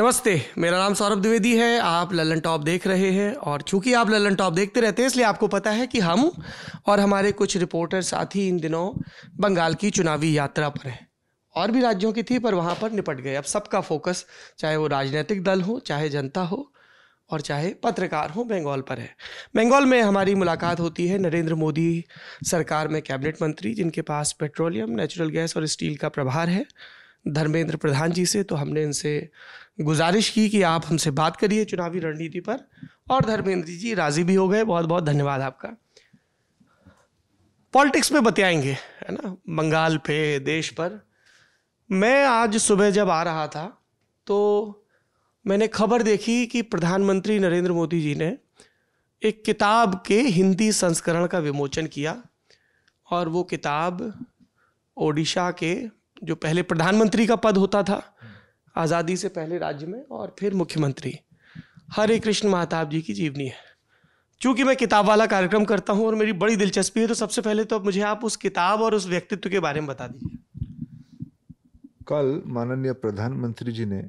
नमस्ते मेरा नाम सौरभ द्विवेदी है आप ललन टॉप देख रहे हैं और चूंकि आप ललन टॉप देखते रहते हैं इसलिए आपको पता है कि हम और हमारे कुछ रिपोर्टर साथी इन दिनों बंगाल की चुनावी यात्रा पर हैं और भी राज्यों की थी पर वहाँ पर निपट गए अब सबका फोकस चाहे वो राजनीतिक दल हो चाहे जनता हो और चाहे पत्रकार हो बंगाल पर है बंगाल में हमारी मुलाकात होती है नरेंद्र मोदी सरकार में कैबिनेट मंत्री जिनके पास पेट्रोलियम नेचुरल गैस और स्टील का प्रभार है धर्मेंद्र प्रधान जी से तो हमने इनसे गुजारिश की कि आप हमसे बात करिए चुनावी रणनीति पर और धर्मेंद्र जी राज़ी भी हो गए बहुत बहुत धन्यवाद आपका पॉलिटिक्स में बतियाएंगे है ना बंगाल पे देश पर मैं आज सुबह जब आ रहा था तो मैंने खबर देखी कि प्रधानमंत्री नरेंद्र मोदी जी ने एक किताब के हिंदी संस्करण का विमोचन किया और वो किताब ओडिशा के जो पहले प्रधानमंत्री का पद होता था आज़ादी से पहले राज्य में और फिर मुख्यमंत्री हरे कृष्ण महताब जी की जीवनी है चूंकि मैं किताब वाला कार्यक्रम करता हूं और मेरी बड़ी दिलचस्पी है तो सबसे पहले तो मुझे आप उस किताब और उस व्यक्तित्व के बारे में बता दीजिए कल माननीय प्रधानमंत्री जी ने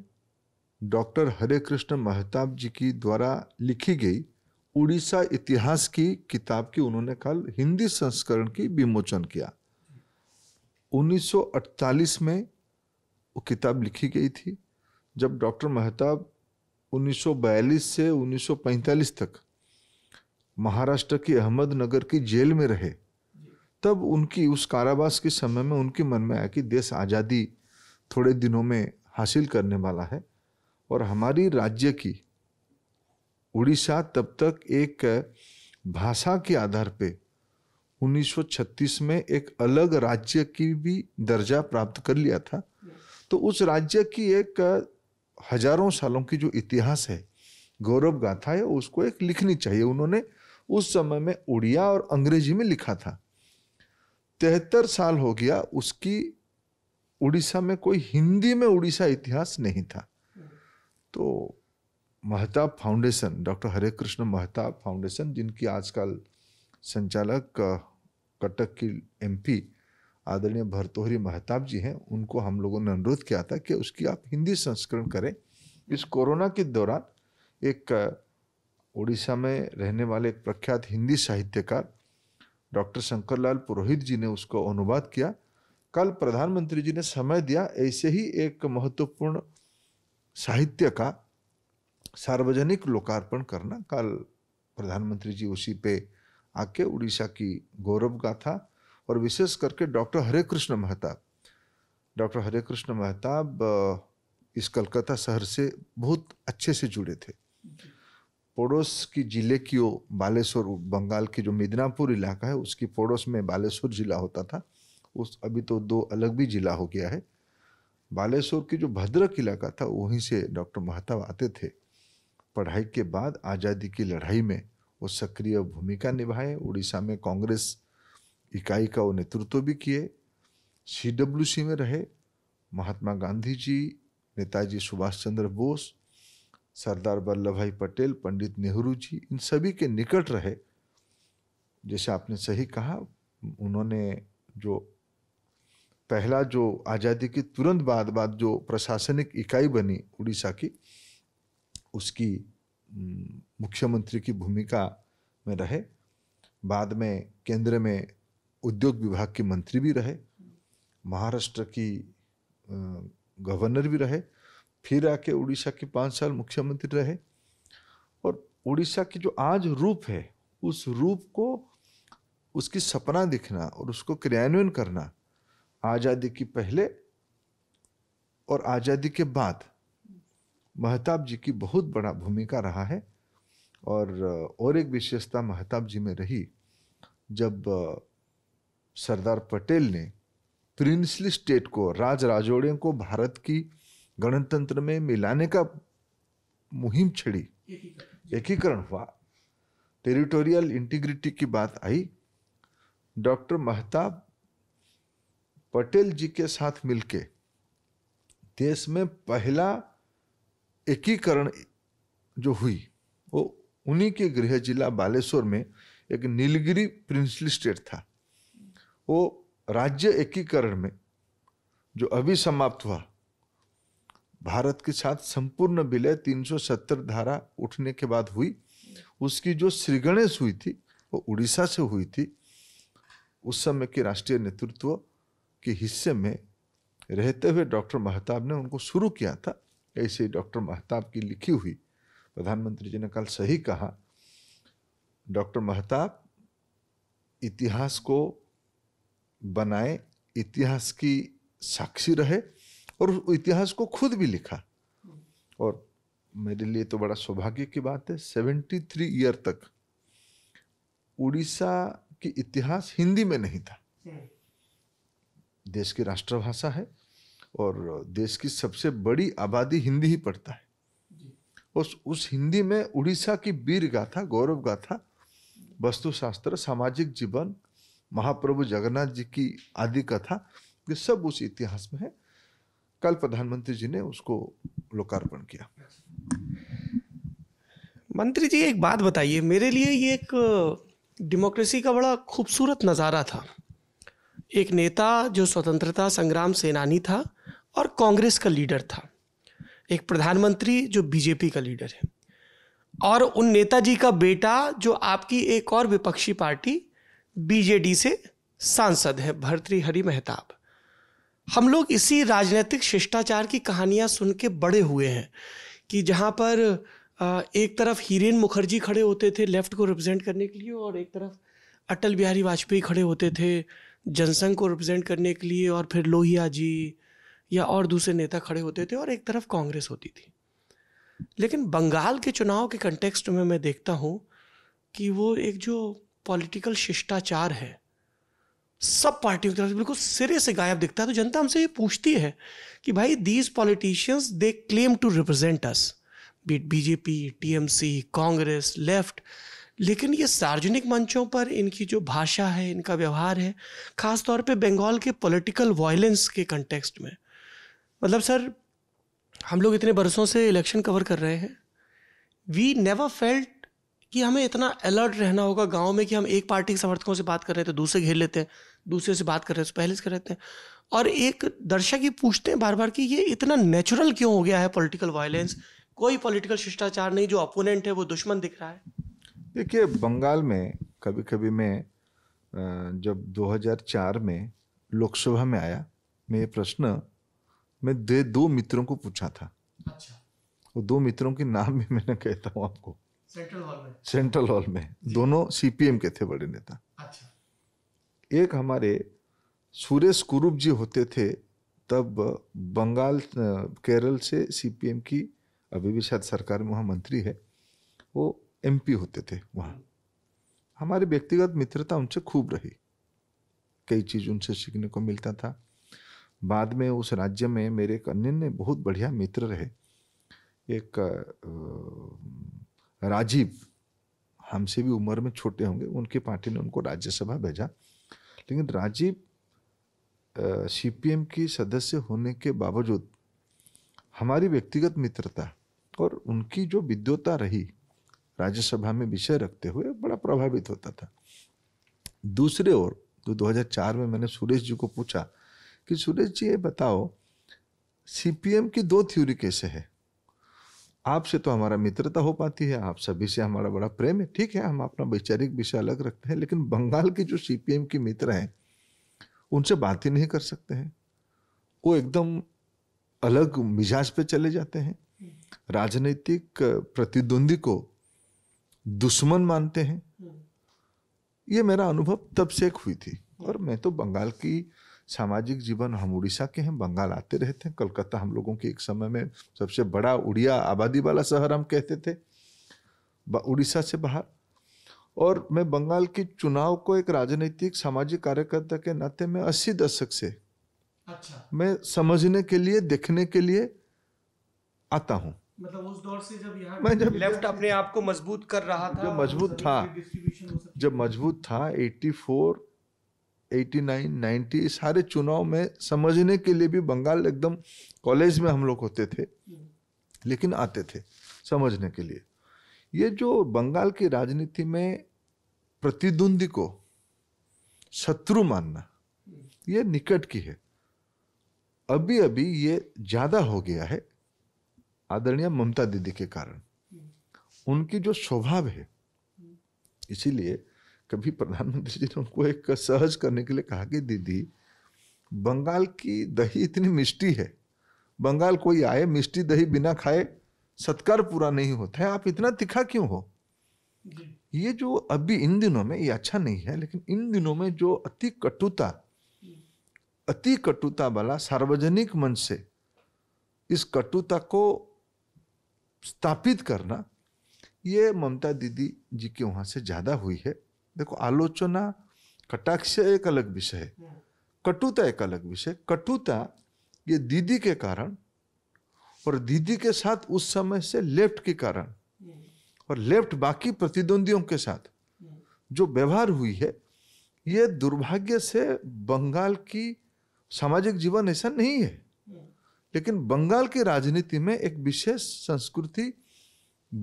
डॉक्टर हरे कृष्ण महताब जी की द्वारा लिखी गई उड़ीसा इतिहास की किताब की उन्होंने कल हिंदी संस्करण की विमोचन किया 1948 में वो किताब लिखी गई थी जब डॉक्टर मेहताब 1942 से 1945 तक महाराष्ट्र की अहमदनगर की जेल में रहे तब उनकी उस कारावास के समय में उनके मन में आया कि देश आज़ादी थोड़े दिनों में हासिल करने वाला है और हमारी राज्य की उड़ीसा तब तक एक भाषा के आधार पे 1936 में एक अलग राज्य की भी दर्जा प्राप्त कर लिया था तो उस राज्य की एक हजारों सालों की जो इतिहास है गौरव गाथा है उसको एक लिखनी चाहिए उन्होंने उस समय में उड़िया और अंग्रेजी में लिखा था तिहत्तर साल हो गया उसकी उड़ीसा में कोई हिंदी में उड़ीसा इतिहास नहीं था तो Mahtab foundation doctor Hare Krishna Mahtab foundation जिनकी आजकल संचालक कटक की एमपी आदरणीय भरतोहरी महताब जी हैं उनको हम लोगों ने अनुरोध किया था कि उसकी आप हिंदी संस्करण करें इस कोरोना के दौरान एक उड़ीसा में रहने वाले एक प्रख्यात हिंदी साहित्यकार डॉक्टर शंकरलाल पुरोहित जी ने उसको अनुवाद किया कल प्रधानमंत्री जी ने समय दिया ऐसे ही एक महत्वपूर्ण साहित्य का सार्वजनिक लोकार्पण करना कल प्रधानमंत्री जी उसी पे आके उड़ीसा की गौरव गाथा और विशेष करके डॉक्टर हरे कृष्ण महताब डॉक्टर हरे कृष्ण महताब इस कलकत्ता शहर से बहुत अच्छे से जुड़े थे पड़ोस की जिले की वो बालेश्वर बंगाल की जो मिदनापुर इलाका है उसकी पड़ोस में बालेश्वर जिला होता था उस अभी तो दो अलग भी जिला हो गया है बालेश्वर की जो भद्रक इलाका था वहीं से डॉक्टर महताब आते थे पढ़ाई के बाद आज़ादी की लड़ाई में वो सक्रिय भूमिका निभाए उड़ीसा में कांग्रेस इकाई का वो नेतृत्व भी किए सी में रहे महात्मा गांधी जी नेताजी सुभाष चंद्र बोस सरदार वल्लभ भाई पटेल पंडित नेहरू जी इन सभी के निकट रहे जैसे आपने सही कहा उन्होंने जो पहला जो आज़ादी के तुरंत बाद बाद जो प्रशासनिक इकाई बनी उड़ीसा की उसकी मुख्यमंत्री की भूमिका में रहे बाद में केंद्र में उद्योग विभाग के मंत्री भी रहे महाराष्ट्र की गवर्नर भी रहे फिर आके उड़ीसा के पाँच साल मुख्यमंत्री रहे और उड़ीसा की जो आज रूप है उस रूप को उसकी सपना दिखना और उसको क्रियान्वयन करना आज़ादी की पहले और आज़ादी के बाद महताब जी की बहुत बड़ा भूमिका रहा है और और एक विशेषता महताब जी में रही जब सरदार पटेल ने प्रिंसली स्टेट को राज राजौड़े को भारत की गणतंत्र में मिलाने का मुहिम छिड़ी एकीकरण हुआ टेरिटोरियल इंटीग्रिटी की बात आई डॉक्टर महताब पटेल जी के साथ मिलके देश में पहला एकीकरण जो हुई वो उन्हीं के गृह जिला बालेश्वर में एक नीलगिरी प्रिंसली स्टेट था वो राज्य एकीकरण में जो अभी समाप्त हुआ भारत के साथ संपूर्ण विलय 370 धारा उठने के बाद हुई उसकी जो श्रीगणेश हुई थी वो उड़ीसा से हुई थी उस समय के राष्ट्रीय नेतृत्व के हिस्से में रहते हुए डॉक्टर महताब ने उनको शुरू किया था ऐसे डॉक्टर महताब की लिखी हुई प्रधानमंत्री जी ने कल सही कहा डॉक्टर महताब इतिहास को बनाए इतिहास की साक्षी रहे और उस इतिहास को खुद भी लिखा और मेरे लिए तो बड़ा सौभाग्य की बात है सेवेंटी थ्री ईयर तक उड़ीसा की इतिहास हिंदी में नहीं था देश की राष्ट्रभाषा है और देश की सबसे बड़ी आबादी हिंदी ही पढ़ता है उस उस हिंदी में उड़ीसा की वीर गाथा गौरव गाथा वस्तुशास्त्र सामाजिक जीवन महाप्रभु जगन्नाथ जी की आदि कथा ये सब उस इतिहास में है कल प्रधानमंत्री जी ने उसको लोकार्पण किया मंत्री जी एक बात बताइए मेरे लिए ये एक डेमोक्रेसी का बड़ा खूबसूरत नज़ारा था एक नेता जो स्वतंत्रता संग्राम सेनानी था और कांग्रेस का लीडर था एक प्रधानमंत्री जो बीजेपी का लीडर है और उन नेताजी का बेटा जो आपकी एक और विपक्षी पार्टी बीजेडी से सांसद हैं भर्तृहरि मेहताब हम लोग इसी राजनीतिक शिष्टाचार की कहानियां सुन के बड़े हुए हैं कि जहां पर एक तरफ हीरेन मुखर्जी खड़े होते थे लेफ्ट को रिप्रेजेंट करने के लिए और एक तरफ अटल बिहारी वाजपेयी खड़े होते थे जनसंघ को रिप्रेजेंट करने के लिए और फिर लोहिया जी या और दूसरे नेता खड़े होते थे और एक तरफ कांग्रेस होती थी लेकिन बंगाल के चुनाव के कंटेक्स्ट में मैं देखता हूँ कि वो एक जो पॉलिटिकल शिष्टाचार है सब पार्टियों की तरफ से बिल्कुल सिरे से गायब दिखता है तो जनता हमसे ये पूछती है कि भाई these politicians they claim to represent us be it BJP TMC Congress left लेकिन ये सार्वजनिक मंचों पर इनकी जो भाषा है इनका व्यवहार है ख़ास तौर पे बंगाल के पॉलिटिकल वायलेंस के कंटेक्स्ट में मतलब सर हम लोग इतने बरसों से इलेक्शन कवर कर रहे हैं वी नेवर फेल्ट कि हमें इतना अलर्ट रहना होगा गांव में कि हम एक पार्टी के समर्थकों से बात कर रहे थे तो दूसरे घेर लेते हैं दूसरे से बात कर रहे थे तो पहले से कर रहे थे और एक दर्शक ये पूछते हैं बार बार कि ये इतना नेचुरल क्यों हो गया है पॉलिटिकल वायलेंस कोई पॉलिटिकल शिष्टाचार नहीं जो अपोनेंट है वो दुश्मन दिख रहा है देखिए बंगाल में कभी कभी मैं जब 2004 में लोकसभा में आया मैं ये प्रश्न मैं दे दो मित्रों को पूछा था अच्छा वो दो मित्रों के नाम भी मैंने कहता हूँ आपको सेंट्रल हॉल में सेंट्रल हॉल में दोनों सीपीएम के थे बड़े नेता अच्छा एक हमारे सुरेश कुरूप जी होते थे तब बंगाल केरल से सीपीएम की अभी भी शायद सरकार में वहाँ मंत्री है वो एमपी होते थे वहाँ हमारी व्यक्तिगत मित्रता उनसे खूब रही कई चीज़ उनसे सीखने को मिलता था बाद में उस राज्य में मेरे एक अन्य बहुत बढ़िया मित्र रहे एक राजीव हमसे भी उम्र में छोटे होंगे उनकी पार्टी ने उनको राज्यसभा भेजा लेकिन राजीव सीपीएम की सदस्य होने के बावजूद हमारी व्यक्तिगत मित्रता और उनकी जो विद्वता रही राज्यसभा में विषय रखते हुए बड़ा प्रभावित होता था दूसरे ओर जो 2004 में मैंने सुरेश जी को पूछा कि सुरेश जी ये बताओ सीपीएम की दो थ्योरी कैसे है आपसे तो हमारा मित्रता हो पाती है आप सभी से हमारा बड़ा प्रेम है ठीक है हम अपना वैचारिक विषय अलग रखते हैं लेकिन बंगाल के जो एम के मित्र हैं उनसे बात ही नहीं कर सकते हैं वो एकदम अलग मिजाज पे चले जाते हैं राजनीतिक प्रतिद्वंदी को दुश्मन मानते हैं ये मेरा अनुभव तब से हुई थी और मैं तो बंगाल की सामाजिक जीवन हम उड़ीसा के हैं बंगाल आते रहते हैं कलकत्ता हम लोगों के एक समय में सबसे बड़ा उड़िया आबादी वाला शहर हम कहते थे उड़ीसा से बाहर और मैं बंगाल के चुनाव को एक राजनीतिक सामाजिक कार्यकर्ता के नाते में अस्सी दशक से अच्छा मैं समझने के लिए देखने के लिए आता हूँ मतलब उस दौर से जब यहाँ जब लेफ्ट अपने आप को मजबूत कर रहा था जब मजबूत था जब मजबूत था 84 89, 90 सारे चुनाव में समझने के लिए भी बंगाल एकदम कॉलेज में हम लोग होते थे लेकिन आते थे समझने के लिए ये जो बंगाल की राजनीति में प्रतिद्वंदी को शत्रु मानना ये निकट की है अभी अभी ये ज़्यादा हो गया है आदरणीय ममता दीदी के कारण उनकी जो स्वभाव है इसीलिए कभी प्रधानमंत्री जी ने उनको एक सहज करने के लिए कहा कि दीदी बंगाल की दही इतनी मिष्टी है बंगाल कोई आए मिष्टी दही बिना खाए सत्कार पूरा नहीं होता है आप इतना तिखा क्यों हो ये जो अभी इन दिनों में ये अच्छा नहीं है लेकिन इन दिनों में जो अति कटुता अति कटुता वाला सार्वजनिक मंच से इस कटुता को स्थापित करना ये ममता दीदी जी के वहाँ से ज़्यादा हुई है देखो आलोचना कटाक्ष एक अलग विषय है कटुता एक अलग विषय कटुता ये दीदी के कारण और दीदी के साथ उस समय से लेफ्ट के कारण और लेफ्ट बाकी प्रतिद्वंदियों के साथ जो व्यवहार हुई है ये दुर्भाग्य से बंगाल की सामाजिक जीवन ऐसा नहीं है लेकिन बंगाल की राजनीति में एक विशेष संस्कृति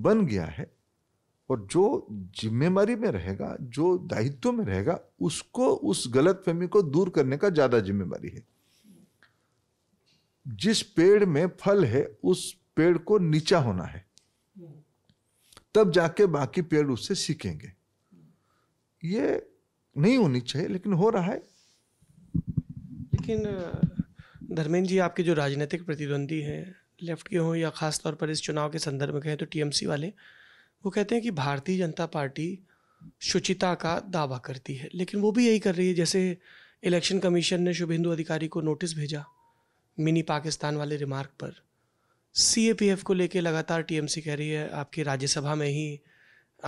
बन गया है और जो जिम्मेवारी में रहेगा जो दायित्व में रहेगा उसको उस गलत फहमी को दूर करने का ज़्यादा जिम्मेवारी है जिस पेड़ में फल है उस पेड़ को नीचा होना है तब जाके बाकी पेड़ उससे सीखेंगे ये नहीं होनी चाहिए लेकिन हो रहा है लेकिन धर्मेंद्र जी आपके जो राजनीतिक प्रतिद्वंदी हैं लेफ्ट के हों या खास तौर पर इस चुनाव के संदर्भ में कहें तो टीएमसी वाले वो कहते हैं कि भारतीय जनता पार्टी शुचिता का दावा करती है लेकिन वो भी यही कर रही है जैसे इलेक्शन कमीशन ने शुभेंदु अधिकारी को नोटिस भेजा मिनी पाकिस्तान वाले रिमार्क पर सी को लेके लगातार टीएमसी कह रही है आपकी राज्यसभा में ही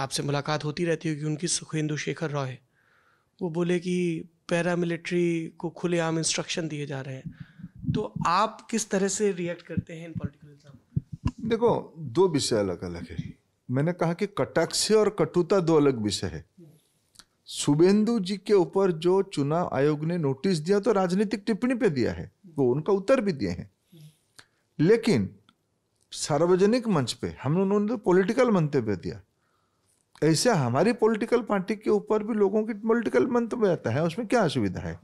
आपसे मुलाकात होती रहती होगी उनकी सुखेंदु शेखर रॉय वो बोले कि पैरामिलिट्री को खुलेआम इंस्ट्रक्शन दिए जा रहे हैं तो आप किस तरह से रिएक्ट करते हैं इन पॉलिटिकल एग्जाम देखो दो विषय अलग अलग है मैंने कहा कि कटाक्ष और कटुता दो अलग विषय है सुबेंदु जी के ऊपर जो चुनाव आयोग ने नोटिस दिया तो राजनीतिक टिप्पणी पे दिया है वो उनका उत्तर भी दिए हैं लेकिन सार्वजनिक मंच पे हम उन्होंने तो पॉलिटिकल मंतव्य दिया ऐसे हमारी पॉलिटिकल पार्टी के ऊपर भी लोगों की पॉलिटिकल मंतव्य आता है उसमें क्या असुविधा है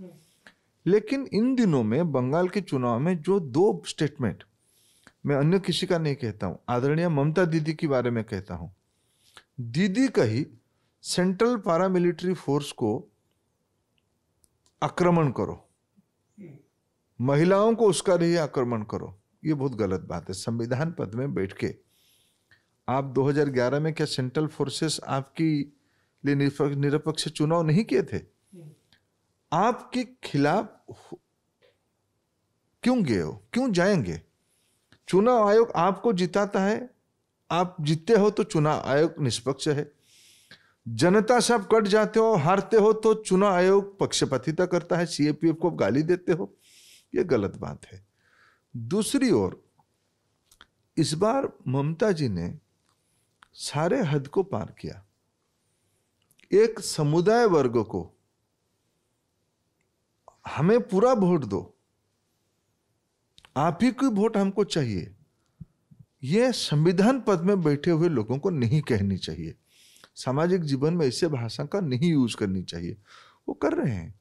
लेकिन इन दिनों में बंगाल के चुनाव में जो दो स्टेटमेंट मैं अन्य किसी का नहीं कहता हूँ आदरणीय ममता दीदी के बारे में कहता हूँ दीदी कही सेंट्रल पैरामिलिट्री फोर्स को आक्रमण करो महिलाओं को उसका नहीं आक्रमण करो ये बहुत गलत बात है संविधान पद में बैठ के आप 2011 में क्या सेंट्रल फोर्सेस आपकी लिए निरपक्ष चुनाव नहीं किए थे आपके खिलाफ क्यों गए हो क्यों जाएंगे चुनाव आयोग आपको जिताता है आप जीतते हो तो चुनाव आयोग निष्पक्ष है जनता से आप कट जाते हो हारते हो तो चुनाव आयोग पक्षपातिता करता है सीएपीएफ को गाली देते हो यह गलत बात है दूसरी ओर इस बार ममता जी ने सारे हद को पार किया एक समुदाय वर्ग को हमें पूरा वोट दो आप ही की वोट हमको चाहिए ये संविधान पद में बैठे हुए लोगों को नहीं कहनी चाहिए सामाजिक जीवन में ऐसे भाषा का नहीं यूज करनी चाहिए वो कर रहे हैं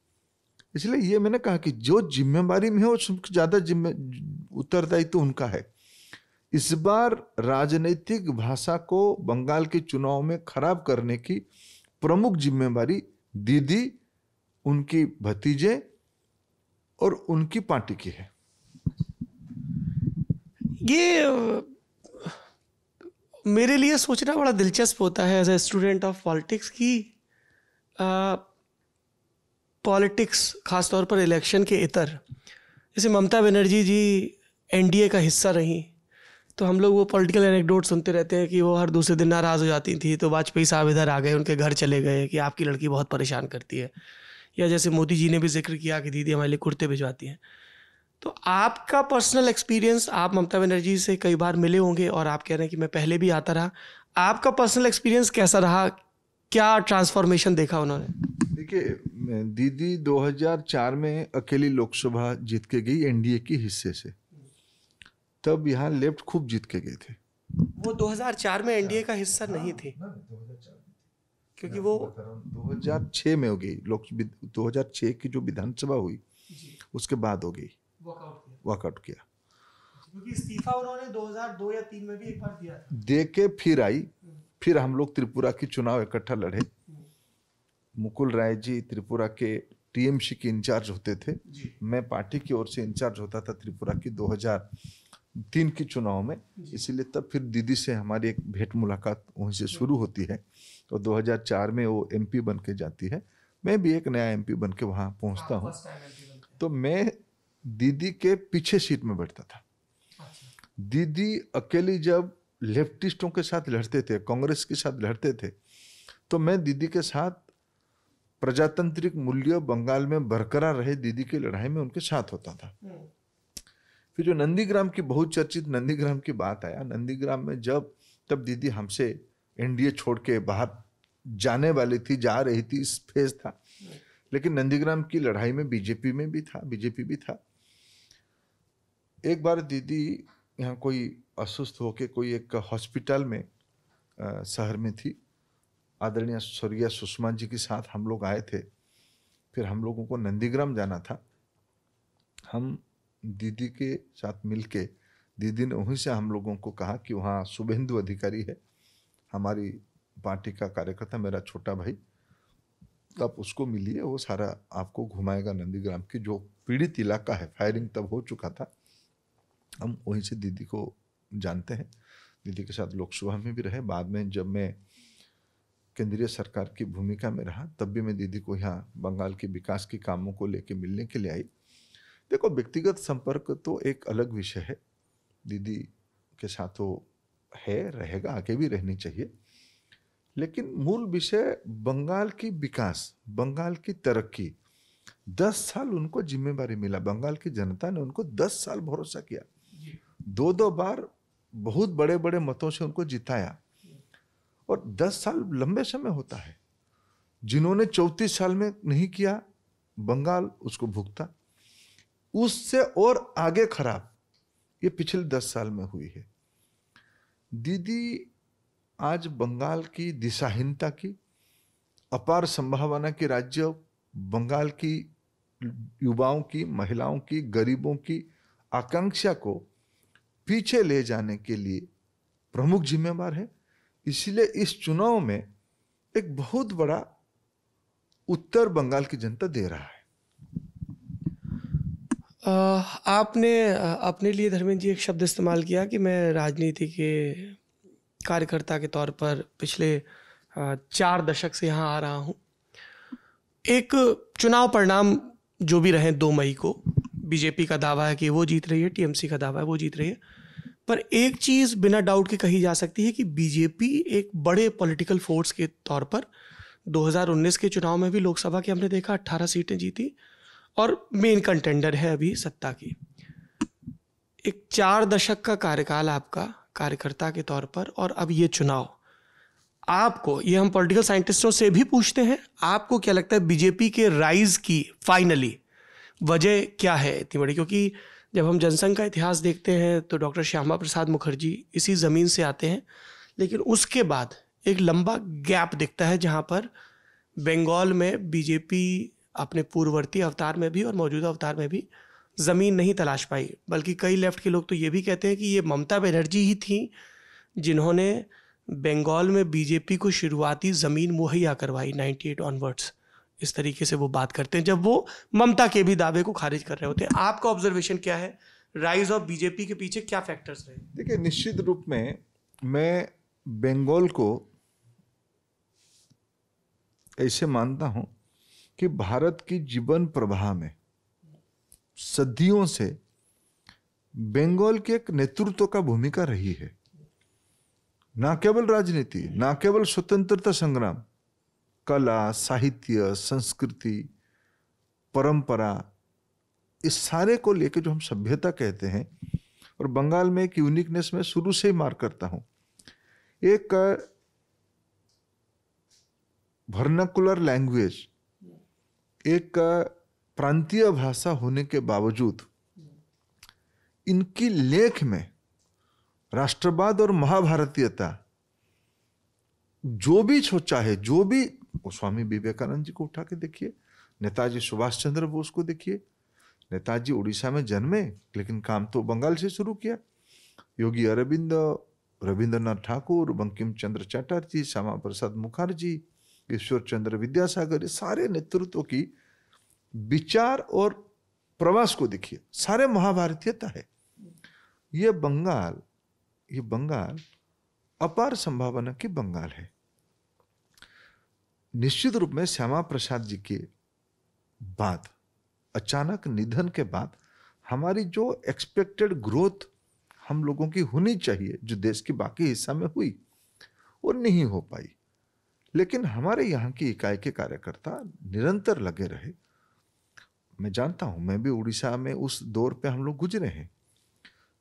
इसलिए ये मैंने कहा कि जो जिम्मेवारी में है हो ज़्यादा जिम्मे उत्तरदायित्व तो उनका है इस बार राजनीतिक भाषा को बंगाल के चुनाव में खराब करने की प्रमुख जिम्मेवारी दीदी उनकी भतीजे और उनकी पार्टी की है ये मेरे लिए सोचना बड़ा दिलचस्प होता है as a student of politics की पॉलिटिक्स ख़ासतौर पर इलेक्शन के इतर जैसे ममता बनर्जी जी एनडीए का हिस्सा रहीं तो हम लोग वो पॉलिटिकल एनेक्डोट सुनते रहते हैं कि वो हर दूसरे दिन नाराज़ हो जाती थी तो वाजपेयी साहब इधर आ गए उनके घर चले गए कि आपकी लड़की बहुत परेशान करती है या जैसे मोदी जी ने भी जिक्र किया कि दीदी हमारे लिए कुर्ते भिजवाती हैं तो आपका पर्सनल एक्सपीरियंस आप ममता बनर्जी से कई बार मिले होंगे और आप कह रहे हैं कि मैं पहले भी आता रहा आपका पर्सनल एक्सपीरियंस कैसा रहा क्या ट्रांसफॉर्मेशन देखा उन्होंने देखिए दीदी 2004 में अकेली लोकसभा जीत के गई एनडीए के हिस्से से तब यहाँ लेफ्ट खूब जीत के गए थे वो 2004 में एनडीए का हिस्सा हाँ, नहीं हाँ, थे क्योंकि वो 2006 में हो गई लोक 2006 की जो विधानसभा हुई उसके बाद हो गई वर्कआउट किया क्योंकि इस्तीफा उन्होंने 2002 या 3 में भी एक बार दिया था दे के फिर आई हम्म। फिर हम लोग त्रिपुरा की चुनाव इकट्ठा लड़े हम्म। मुकुल राय जी त्रिपुरा के टीएमसी के इंचार्ज होते थे मैं पार्टी की ओर से इंचार्ज होता था त्रिपुरा की 2003 की चुनाव में इसीलिए तब फिर दीदी से हमारी एक भेंट मुलाकात वहीं से शुरू होती है तो 2004 में वो एमपी बन के जाती है मैं भी एक नया एमपी बन के वहाँ पहुँचता हाँ, हूँ तो मैं दीदी के पीछे सीट में बैठता था अच्छा। दीदी अकेली जब लेफ्टिस्टों के साथ लड़ते थे कांग्रेस के साथ लड़ते थे तो मैं दीदी के साथ प्रजातंत्रिक मूल्य बंगाल में बरकरार रहे दीदी की लड़ाई में उनके साथ होता था हम्म। फिर जो नंदीग्राम की बहुत चर्चित नंदीग्राम की बात आया नंदीग्राम में जब तब दीदी हमसे एनडीए छोड़ के बाहर जाने वाली थी जा रही थी फेज था हम्म। लेकिन नंदीग्राम की लड़ाई में बीजेपी में भी था बीजेपी भी था एक बार दीदी यहाँ कोई अस्वस्थ होके कोई एक हॉस्पिटल में आ, शहर में थी आदरणीय स्वर्गीय सुषमा जी के साथ हम लोग आए थे फिर हम लोगों को नंदीग्राम जाना था हम दीदी के साथ मिलके दीदी ने वहीं से हम लोगों को कहा कि वहाँ शुभेंदु अधिकारी है हमारी पार्टी का कार्यकर्ता मेरा छोटा भाई आप उसको मिलिए वो सारा आपको घुमाएगा नंदीग्राम की जो पीड़ित इलाका है फायरिंग तब हो चुका था हम वहीं से दीदी को जानते हैं दीदी के साथ लोकसभा में भी रहे बाद में जब मैं केंद्रीय सरकार की भूमिका में रहा तब भी मैं दीदी को यहाँ बंगाल के विकास के कामों को लेके मिलने के लिए आई देखो व्यक्तिगत संपर्क तो एक अलग विषय है दीदी के साथ तो है रहेगा आगे भी रहनी चाहिए लेकिन मूल विषय बंगाल की विकास बंगाल की तरक्की दस साल उनको जिम्मेवारी मिला बंगाल की जनता ने उनको दस साल भरोसा किया दो दो बार बहुत बड़े बड़े मतों से उनको जिताया और दस साल लंबे समय होता है जिन्होंने चौंतीस साल में नहीं किया बंगाल उसको भुगता उससे और आगे खराब ये पिछले दस साल में हुई है दीदी आज बंगाल की दिशाहीनता की अपार संभावना की राज्य बंगाल की युवाओं की महिलाओं की गरीबों की आकांक्षा को पीछे ले जाने के लिए प्रमुख जिम्मेवार है इसलिए इस चुनाव में एक बहुत बड़ा उत्तर बंगाल की जनता दे रहा है आपने अपने लिए धर्मेंद्र जी एक शब्द इस्तेमाल किया कि मैं राजनीति के कार्यकर्ता के तौर पर पिछले चार दशक से यहाँ आ रहा हूँ एक चुनाव परिणाम जो भी रहे दो मई को बीजेपी का दावा है कि वो जीत रही है टीएमसी का दावा है वो जीत रही है पर एक चीज़ बिना डाउट के कही जा सकती है कि बीजेपी एक बड़े पॉलिटिकल फोर्स के तौर पर 2019 के चुनाव में भी लोकसभा की हमने देखा 18 सीटें जीती और मेन कंटेंडर है अभी सत्ता की एक चार दशक का कार्यकाल आपका कार्यकर्ता के तौर पर और अब ये चुनाव आपको ये हम पॉलिटिकल साइंटिस्टों से भी पूछते हैं आपको क्या लगता है बीजेपी के राइज की फाइनली वजह क्या है इतनी बड़ी क्योंकि जब हम जनसंघ का इतिहास देखते हैं तो डॉक्टर श्यामा प्रसाद मुखर्जी इसी ज़मीन से आते हैं लेकिन उसके बाद एक लंबा गैप दिखता है जहाँ पर बंगाल में बीजेपी अपने पूर्ववर्ती अवतार में भी और मौजूदा अवतार में भी ज़मीन नहीं तलाश पाई बल्कि कई लेफ्ट के लोग तो ये भी कहते हैं कि ये ममता बनर्जी ही थी जिन्होंने बंगाल में बीजेपी को शुरुआती ज़मीन मुहैया करवाई 98 ऑनवर्ड्स इस तरीके से वो बात करते हैं जब वो ममता के भी दावे को खारिज कर रहे होते हैं आपका ऑब्जर्वेशन क्या है राइज ऑफ बीजेपी के पीछे क्या फैक्टर्स रहे देखिए निश्चित रूप में मैं बंगाल को ऐसे मानता हूं कि भारत की जीवन प्रवाह में सदियों से बंगाल के एक नेतृत्व का भूमिका रही है ना केवल राजनीति ना केवल स्वतंत्रता संग्राम कला साहित्य संस्कृति परंपरा इस सारे को लेकर जो हम सभ्यता कहते हैं और बंगाल में एक यूनिकनेस में शुरू से ही मार करता हूं एक वर्नाकुलर लैंग्वेज एक प्रांतीय भाषा होने के बावजूद इनकी लेख में राष्ट्रवाद और महाभारतीयता जो भी है जो भी वो स्वामी विवेकानंद जी को उठा के देखिए नेताजी सुभाष चंद्र बोस को देखिए नेताजी उड़ीसा में जन्मे लेकिन काम तो बंगाल से शुरू किया योगी अरविंद रविंद्रनाथ ठाकुर बंकिम चंद्र चटर्जी श्यामा प्रसाद मुखर्जी ईश्वर चंद्र विद्यासागर ये सारे नेतृत्व की विचार और प्रवास को देखिए सारे महाभारतीयता है ये बंगाल ये बंगाल अपार संभावना की बंगाल है निश्चित रूप में श्यामा प्रसाद जी के बाद अचानक निधन के बाद हमारी जो एक्सपेक्टेड ग्रोथ हम लोगों की होनी चाहिए जो देश के बाकी हिस्सा में हुई वो नहीं हो पाई लेकिन हमारे यहाँ की इकाई के कार्यकर्ता निरंतर लगे रहे मैं जानता हूँ मैं भी उड़ीसा में उस दौर पे हम लोग गुजरे हैं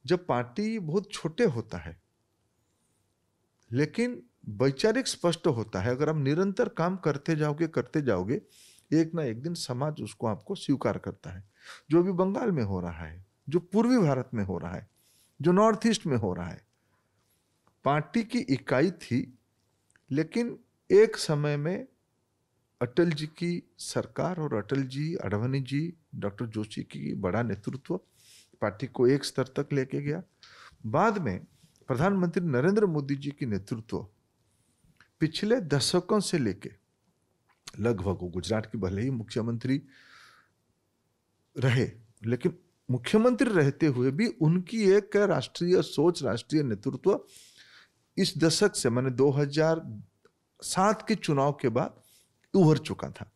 जब पार्टी बहुत छोटे होता है लेकिन वैचारिक स्पष्ट होता है अगर हम निरंतर काम करते जाओगे करते जाओगे एक ना एक दिन समाज उसको आपको स्वीकार करता है जो भी बंगाल में हो रहा है जो पूर्वी भारत में हो रहा है जो नॉर्थ ईस्ट में हो रहा है पार्टी की इकाई थी लेकिन एक समय में अटल जी की सरकार और अटल जी अडवाणी जी डॉक्टर जोशी की बड़ा नेतृत्व पार्टी को एक स्तर तक लेके गया बाद में प्रधानमंत्री नरेंद्र मोदी जी की नेतृत्व पिछले दशकों से लेके लगभग वो गुजरात के भले ही मुख्यमंत्री रहे लेकिन मुख्यमंत्री रहते हुए भी उनकी एक राष्ट्रीय सोच राष्ट्रीय नेतृत्व इस दशक से मैंने 2007 के चुनाव के बाद उभर चुका था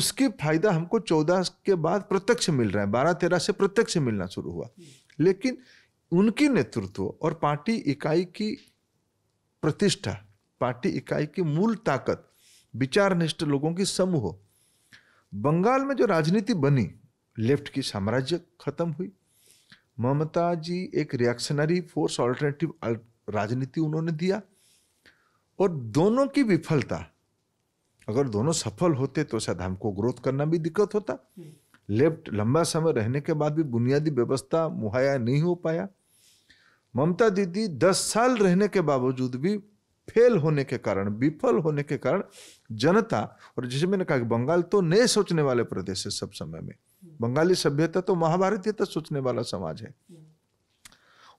उसके फायदा हमको चौदह के बाद प्रत्यक्ष मिल रहा है बारह तेरह से प्रत्यक्ष मिलना शुरू हुआ लेकिन उनकी नेतृत्व और पार्टी इकाई की प्रतिष्ठा पार्टी इकाई की मूल ताकत विचारनिष्ठ लोगों की समूह बंगाल में जो राजनीति बनी लेफ्ट की साम्राज्य खत्म हुई ममता जी एक रिएक्शनरी फोर्स ऑल्टरनेटिव राजनीति उन्होंने दिया और दोनों की विफलता अगर दोनों सफल होते तो शायद हमको ग्रोथ करना भी दिक्कत होता लेफ्ट लंबा समय रहने के बाद भी बुनियादी व्यवस्था मुहैया नहीं हो पाया ममता दीदी दस साल रहने के बावजूद भी फेल होने के कारण विफल होने के कारण जनता और जैसे मैंने कहा कि बंगाल तो नए सोचने वाले प्रदेश है सब समय में बंगाली सभ्यता तो महाभारतीय तो सोचने वाला समाज है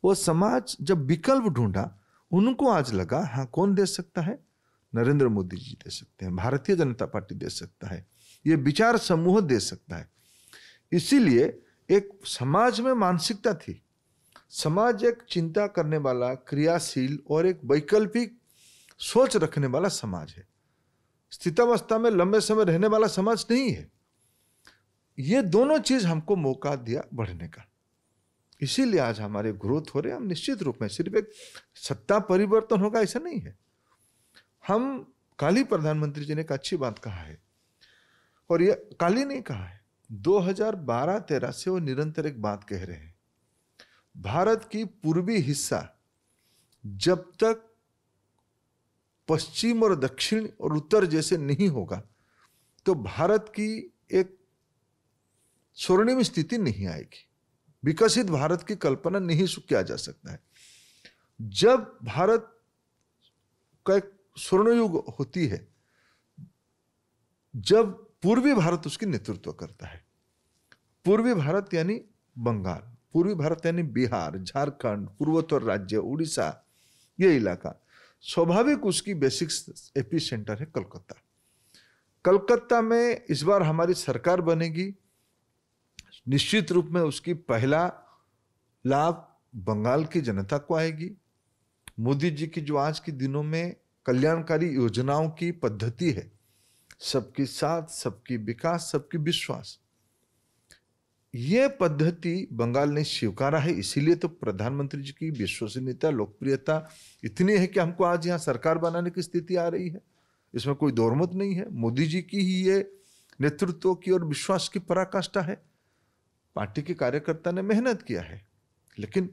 वो समाज जब विकल्प ढूंढा उनको आज लगा हाँ कौन दे सकता है नरेंद्र मोदी जी दे सकते हैं भारतीय जनता पार्टी दे सकता है ये विचार समूह दे सकता है इसीलिए एक समाज में मानसिकता थी समाज एक चिंता करने वाला क्रियाशील और एक वैकल्पिक सोच रखने वाला समाज है स्थितावस्था में लंबे समय रहने वाला समाज नहीं है ये दोनों चीज हमको मौका दिया बढ़ने का इसीलिए आज हमारे ग्रोथ हो रहे हम निश्चित रूप में सिर्फ एक सत्ता परिवर्तन होगा ऐसा नहीं है हम काली प्रधानमंत्री जी ने एक अच्छी बात कहा है और ये काली नहीं कहा है 2012-13 से वो निरंतर एक बात कह रहे हैं भारत की पूर्वी हिस्सा जब तक पश्चिम और दक्षिण और उत्तर जैसे नहीं होगा तो भारत की एक स्वर्णिम स्थिति नहीं आएगी विकसित भारत की कल्पना नहीं किया जा सकता है जब भारत का एक स्वर्णयुग होती है जब पूर्वी भारत उसकी नेतृत्व करता है पूर्वी भारत यानी बंगाल पूर्वी भारत यानी बिहार झारखंड पूर्वोत्तर राज्य उड़ीसा ये इलाका स्वाभाविक उसकी बेसिक्स एपी सेंटर है कलकत्ता कलकत्ता में इस बार हमारी सरकार बनेगी निश्चित रूप में उसकी पहला लाभ बंगाल की जनता को आएगी मोदी जी की जो आज के दिनों में कल्याणकारी योजनाओं की पद्धति है सबके साथ सबकी विकास सबकी विश्वास ये पद्धति बंगाल ने स्वीकारा है इसीलिए तो प्रधानमंत्री जी की विश्वसनीयता लोकप्रियता इतनी है कि हमको आज यहाँ सरकार बनाने की स्थिति आ रही है इसमें कोई दौरमत नहीं है मोदी जी की ही ये नेतृत्व की और विश्वास की पराकाष्ठा है पार्टी के कार्यकर्ता ने मेहनत किया है लेकिन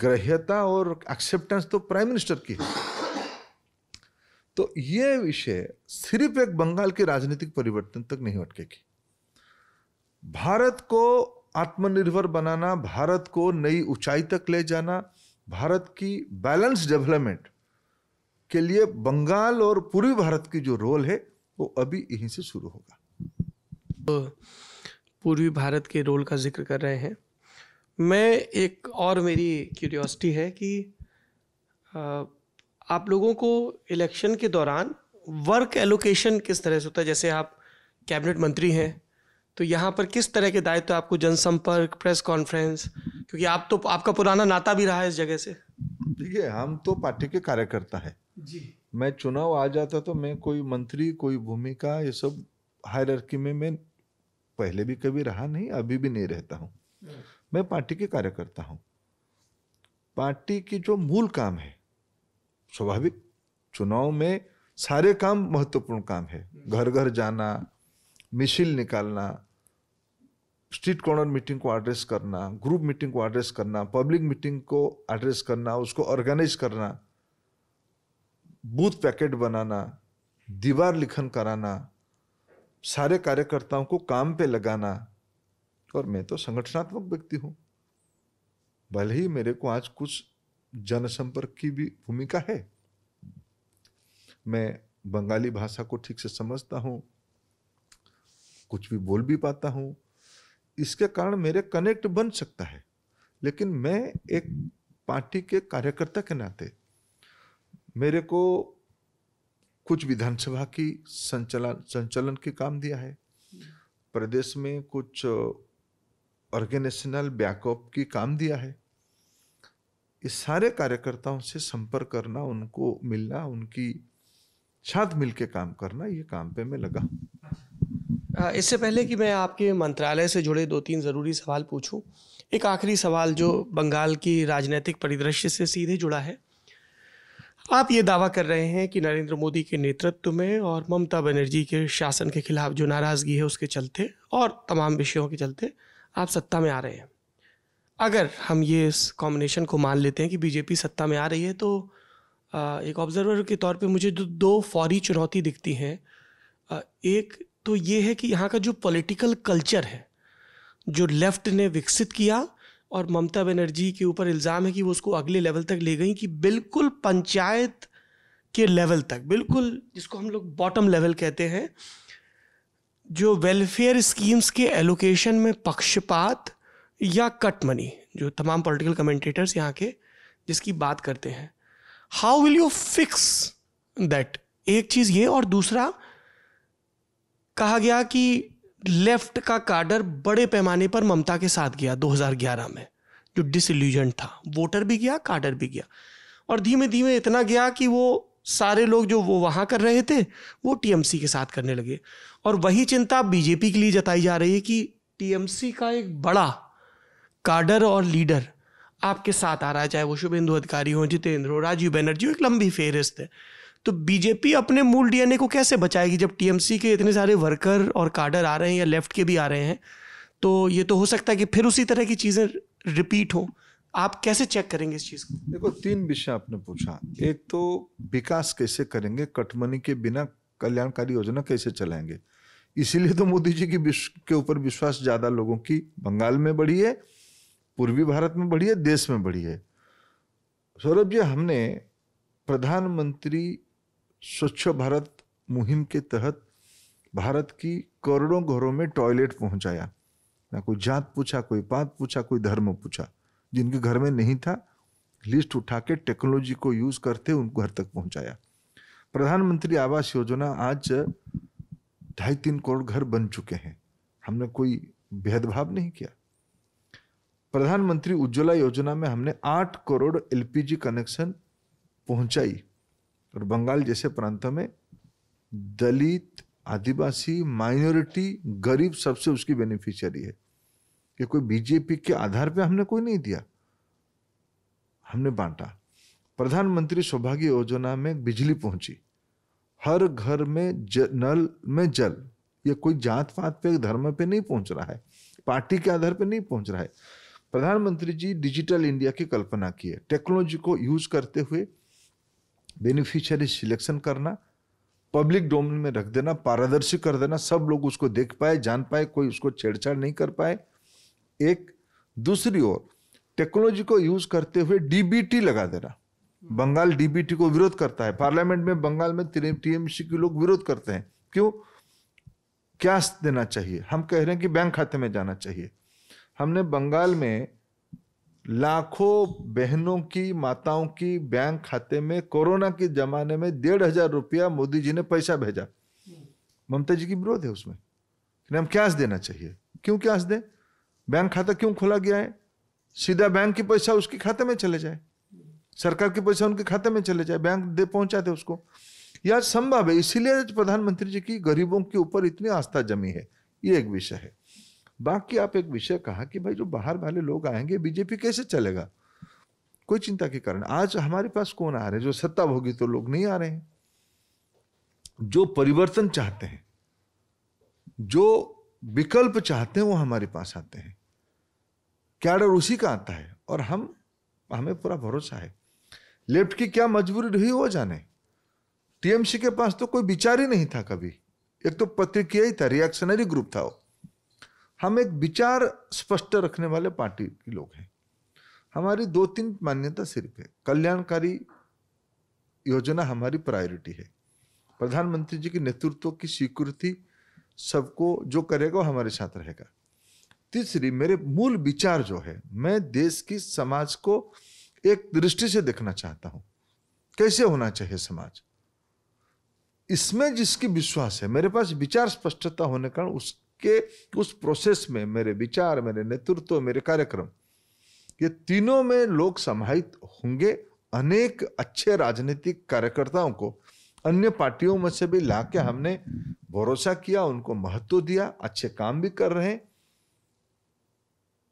ग्रह्यता और एक्सेप्टेंस तो प्राइम मिनिस्टर की है तो ये विषय सिर्फ एक बंगाल के राजनीतिक परिवर्तन तक नहीं अटकेगी भारत को आत्मनिर्भर बनाना भारत को नई ऊंचाई तक ले जाना भारत की बैलेंस डेवलपमेंट के लिए बंगाल और पूर्वी भारत की जो रोल है वो अभी यहीं से शुरू होगा तो पूर्वी भारत के रोल का जिक्र कर रहे हैं मैं एक और मेरी क्यूरियोसिटी है कि आप लोगों को इलेक्शन के दौरान वर्क एलोकेशन किस तरह से होता है जैसे आप कैबिनेट मंत्री हैं तो यहाँ पर किस तरह के दायित्व तो आपको जनसंपर्क प्रेस कॉन्फ्रेंस क्योंकि आप तो आपका पुराना नाता भी रहा है इस जगह से देखिए हम तो पार्टी के कार्यकर्ता है जी मैं चुनाव आ जाता तो मैं कोई मंत्री कोई भूमिका ये सब हायरकी में मैं पहले भी कभी रहा नहीं अभी भी नहीं रहता हूँ हम्म। मैं पार्टी के कार्यकर्ता हूँ पार्टी की जो मूल काम है स्वाभाविक चुनाव में सारे काम महत्वपूर्ण काम है हम्म। घर घर जाना मिशिल निकालना स्ट्रीट कॉर्नर मीटिंग को एड्रेस करना ग्रुप मीटिंग को एड्रेस करना पब्लिक मीटिंग को एड्रेस करना उसको ऑर्गेनाइज करना बूथ पैकेट बनाना दीवार लिखन कराना सारे कार्यकर्ताओं को काम पे लगाना और मैं तो संगठनात्मक व्यक्ति हूँ भले ही मेरे को आज कुछ जनसंपर्क की भी भूमिका है मैं बंगाली भाषा को ठीक से समझता हूँ कुछ भी बोल भी पाता हूँ इसके कारण मेरे कनेक्ट बन सकता है लेकिन मैं एक पार्टी के कार्यकर्ता के नाते मेरे को कुछ विधानसभा की संचालन संचालन के काम दिया है प्रदेश में कुछ ऑर्गेनाइजेशनल बैकअप की काम दिया है इस सारे कार्यकर्ताओं से संपर्क करना उनको मिलना उनकी साथ मिलके काम करना ये काम पे मैं लगा अच्छा। इससे पहले कि मैं आपके मंत्रालय से जुड़े दो तीन ज़रूरी सवाल पूछूं एक आखिरी सवाल जो बंगाल की राजनीतिक परिदृश्य से सीधे जुड़ा है आप ये दावा कर रहे हैं कि नरेंद्र मोदी के नेतृत्व में और ममता बनर्जी के शासन के खिलाफ जो नाराज़गी है उसके चलते और तमाम विषयों के चलते आप सत्ता में आ रहे हैं अगर हम ये इस कॉम्बिनेशन को मान लेते हैं कि बीजेपी सत्ता में आ रही है तो एक ऑब्जर्वर के तौर पे मुझे जो दो फौरी चुनौती दिखती हैं एक तो ये है कि यहाँ का जो पॉलिटिकल कल्चर है जो लेफ्ट ने विकसित किया और ममता बनर्जी के ऊपर इल्ज़ाम है कि वो उसको अगले लेवल तक ले गई कि बिल्कुल पंचायत के लेवल तक बिल्कुल जिसको हम लोग बॉटम लेवल कहते हैं जो वेलफेयर स्कीम्स के एलोकेशन में पक्षपात या कट मनी जो तमाम पॉलिटिकल कमेंटेटर्स यहाँ के जिसकी बात करते हैं how will you fix that एक चीज़ ये और दूसरा कहा गया कि लेफ्ट का काडर बड़े पैमाने पर ममता के साथ गया 2011 में जो डिसल्यूजन था वोटर भी गया काडर भी गया और धीमे धीमे इतना गया कि वो सारे लोग जो वो वहाँ कर रहे थे वो टीएमसी के साथ करने लगे और वही चिंता बीजेपी के लिए जताई जा रही है कि टीएमसी का एक बड़ा काडर और लीडर आपके साथ आ रहा है चाहे वो शुभेंदु अधिकारी हो जितेंद्र हो राजीव बैनर्जी हो एक लंबी फेहरिस्त है तो बीजेपी अपने मूल डीएनए को कैसे बचाएगी जब टीएमसी के इतने सारे वर्कर और काडर आ रहे हैं या लेफ्ट के भी आ रहे हैं तो ये तो हो सकता है कि फिर उसी तरह की चीज़ें रिपीट हों आप कैसे चेक करेंगे इस चीज़ को देखो तीन विषय आपने पूछा एक तो विकास कैसे करेंगे कटमनी के बिना कल्याणकारी योजना कैसे चलाएंगे इसीलिए तो मोदी जी की के ऊपर विश्वास ज़्यादा लोगों की बंगाल में बढ़ी है पूर्वी भारत में बढ़ी है देश में बढ़ी है सौरभ जी हमने प्रधानमंत्री स्वच्छ भारत मुहिम के तहत भारत की करोड़ों घरों में टॉयलेट पहुंचाया ना कोई जात पूछा कोई पात पूछा कोई धर्म पूछा जिनके घर में नहीं था लिस्ट उठा के टेक्नोलॉजी को यूज़ करते उनको घर तक पहुंचाया प्रधानमंत्री आवास योजना आज ढाई तीन करोड़ घर बन चुके हैं हमने कोई भेदभाव नहीं किया प्रधानमंत्री उज्ज्वला योजना में हमने आठ करोड़ एलपीजी कनेक्शन पहुंचाई और बंगाल जैसे प्रांत में दलित आदिवासी माइनॉरिटी गरीब सबसे उसकी बेनिफिशियरी है कि कोई बीजेपी के आधार पे हमने कोई नहीं दिया हमने बांटा प्रधानमंत्री सौभाग्य योजना में बिजली पहुंची हर घर में ज, नल में जल ये कोई जात पात पे धर्म पे नहीं पहुंच रहा है पार्टी के आधार पे नहीं पहुंच रहा है प्रधानमंत्री जी डिजिटल इंडिया की कल्पना की है टेक्नोलॉजी को यूज करते हुए बेनिफिशियरी सिलेक्शन करना पब्लिक डोमेन में रख देना पारदर्शी कर देना सब लोग उसको देख पाए जान पाए कोई उसको छेड़छाड़ नहीं कर पाए एक दूसरी ओर टेक्नोलॉजी को यूज करते हुए डीबीटी लगा देना बंगाल डीबीटी को विरोध करता है पार्लियामेंट में बंगाल में टीएमसी के लोग विरोध करते हैं क्यों क्या देना चाहिए हम कह रहे हैं कि बैंक खाते में जाना चाहिए हमने बंगाल में लाखों बहनों की माताओं की बैंक खाते में कोरोना के जमाने में डेढ़ हजार रुपया मोदी जी ने पैसा भेजा ममता जी की विरोध है उसमें कि हम कैश देना चाहिए क्यों कैश दें बैंक खाता क्यों खोला गया है सीधा बैंक की पैसा उसके खाते में चले जाए सरकार के पैसा उनके खाते में चले जाए बैंक दे पहुंचा दे उसको यह संभव है इसीलिए प्रधानमंत्री जी की गरीबों के ऊपर इतनी आस्था जमी है ये एक विषय है बाकी आप एक विषय कहा कि भाई जो बाहर वाले लोग आएंगे बीजेपी कैसे चलेगा कोई चिंता के कारण आज हमारे पास कौन आ रहे हैं जो सत्ता भोगी तो लोग नहीं आ रहे हैं जो परिवर्तन चाहते हैं जो विकल्प चाहते हैं वो हमारे पास आते हैं क्या डर उसी का आता है और हम हमें पूरा भरोसा है लेफ्ट की क्या मजबूरी रही वो जाने टीएमसी के पास तो कोई विचार ही नहीं था कभी एक तो पत्रिकीय ही था रिएक्शनरी ग्रुप था वो हम एक विचार स्पष्ट रखने वाले पार्टी के लोग हैं हमारी दो तीन मान्यता सिर्फ है कल्याणकारी योजना हमारी प्रायोरिटी है प्रधानमंत्री जी के नेतृत्व की स्वीकृति सबको जो करेगा वो हमारे साथ रहेगा तीसरी मेरे मूल विचार जो है मैं देश की समाज को एक दृष्टि से देखना चाहता हूं कैसे होना चाहिए समाज इसमें जिसकी विश्वास है मेरे पास विचार स्पष्टता होने कारण उस कि उस प्रोसेस में मेरे विचार मेरे नेतृत्व मेरे कार्यक्रम ये तीनों में लोग समाहित होंगे अनेक अच्छे राजनीतिक कार्यकर्ताओं को अन्य पार्टियों में से भी ला के हमने भरोसा किया उनको महत्व दिया अच्छे काम भी कर रहे हैं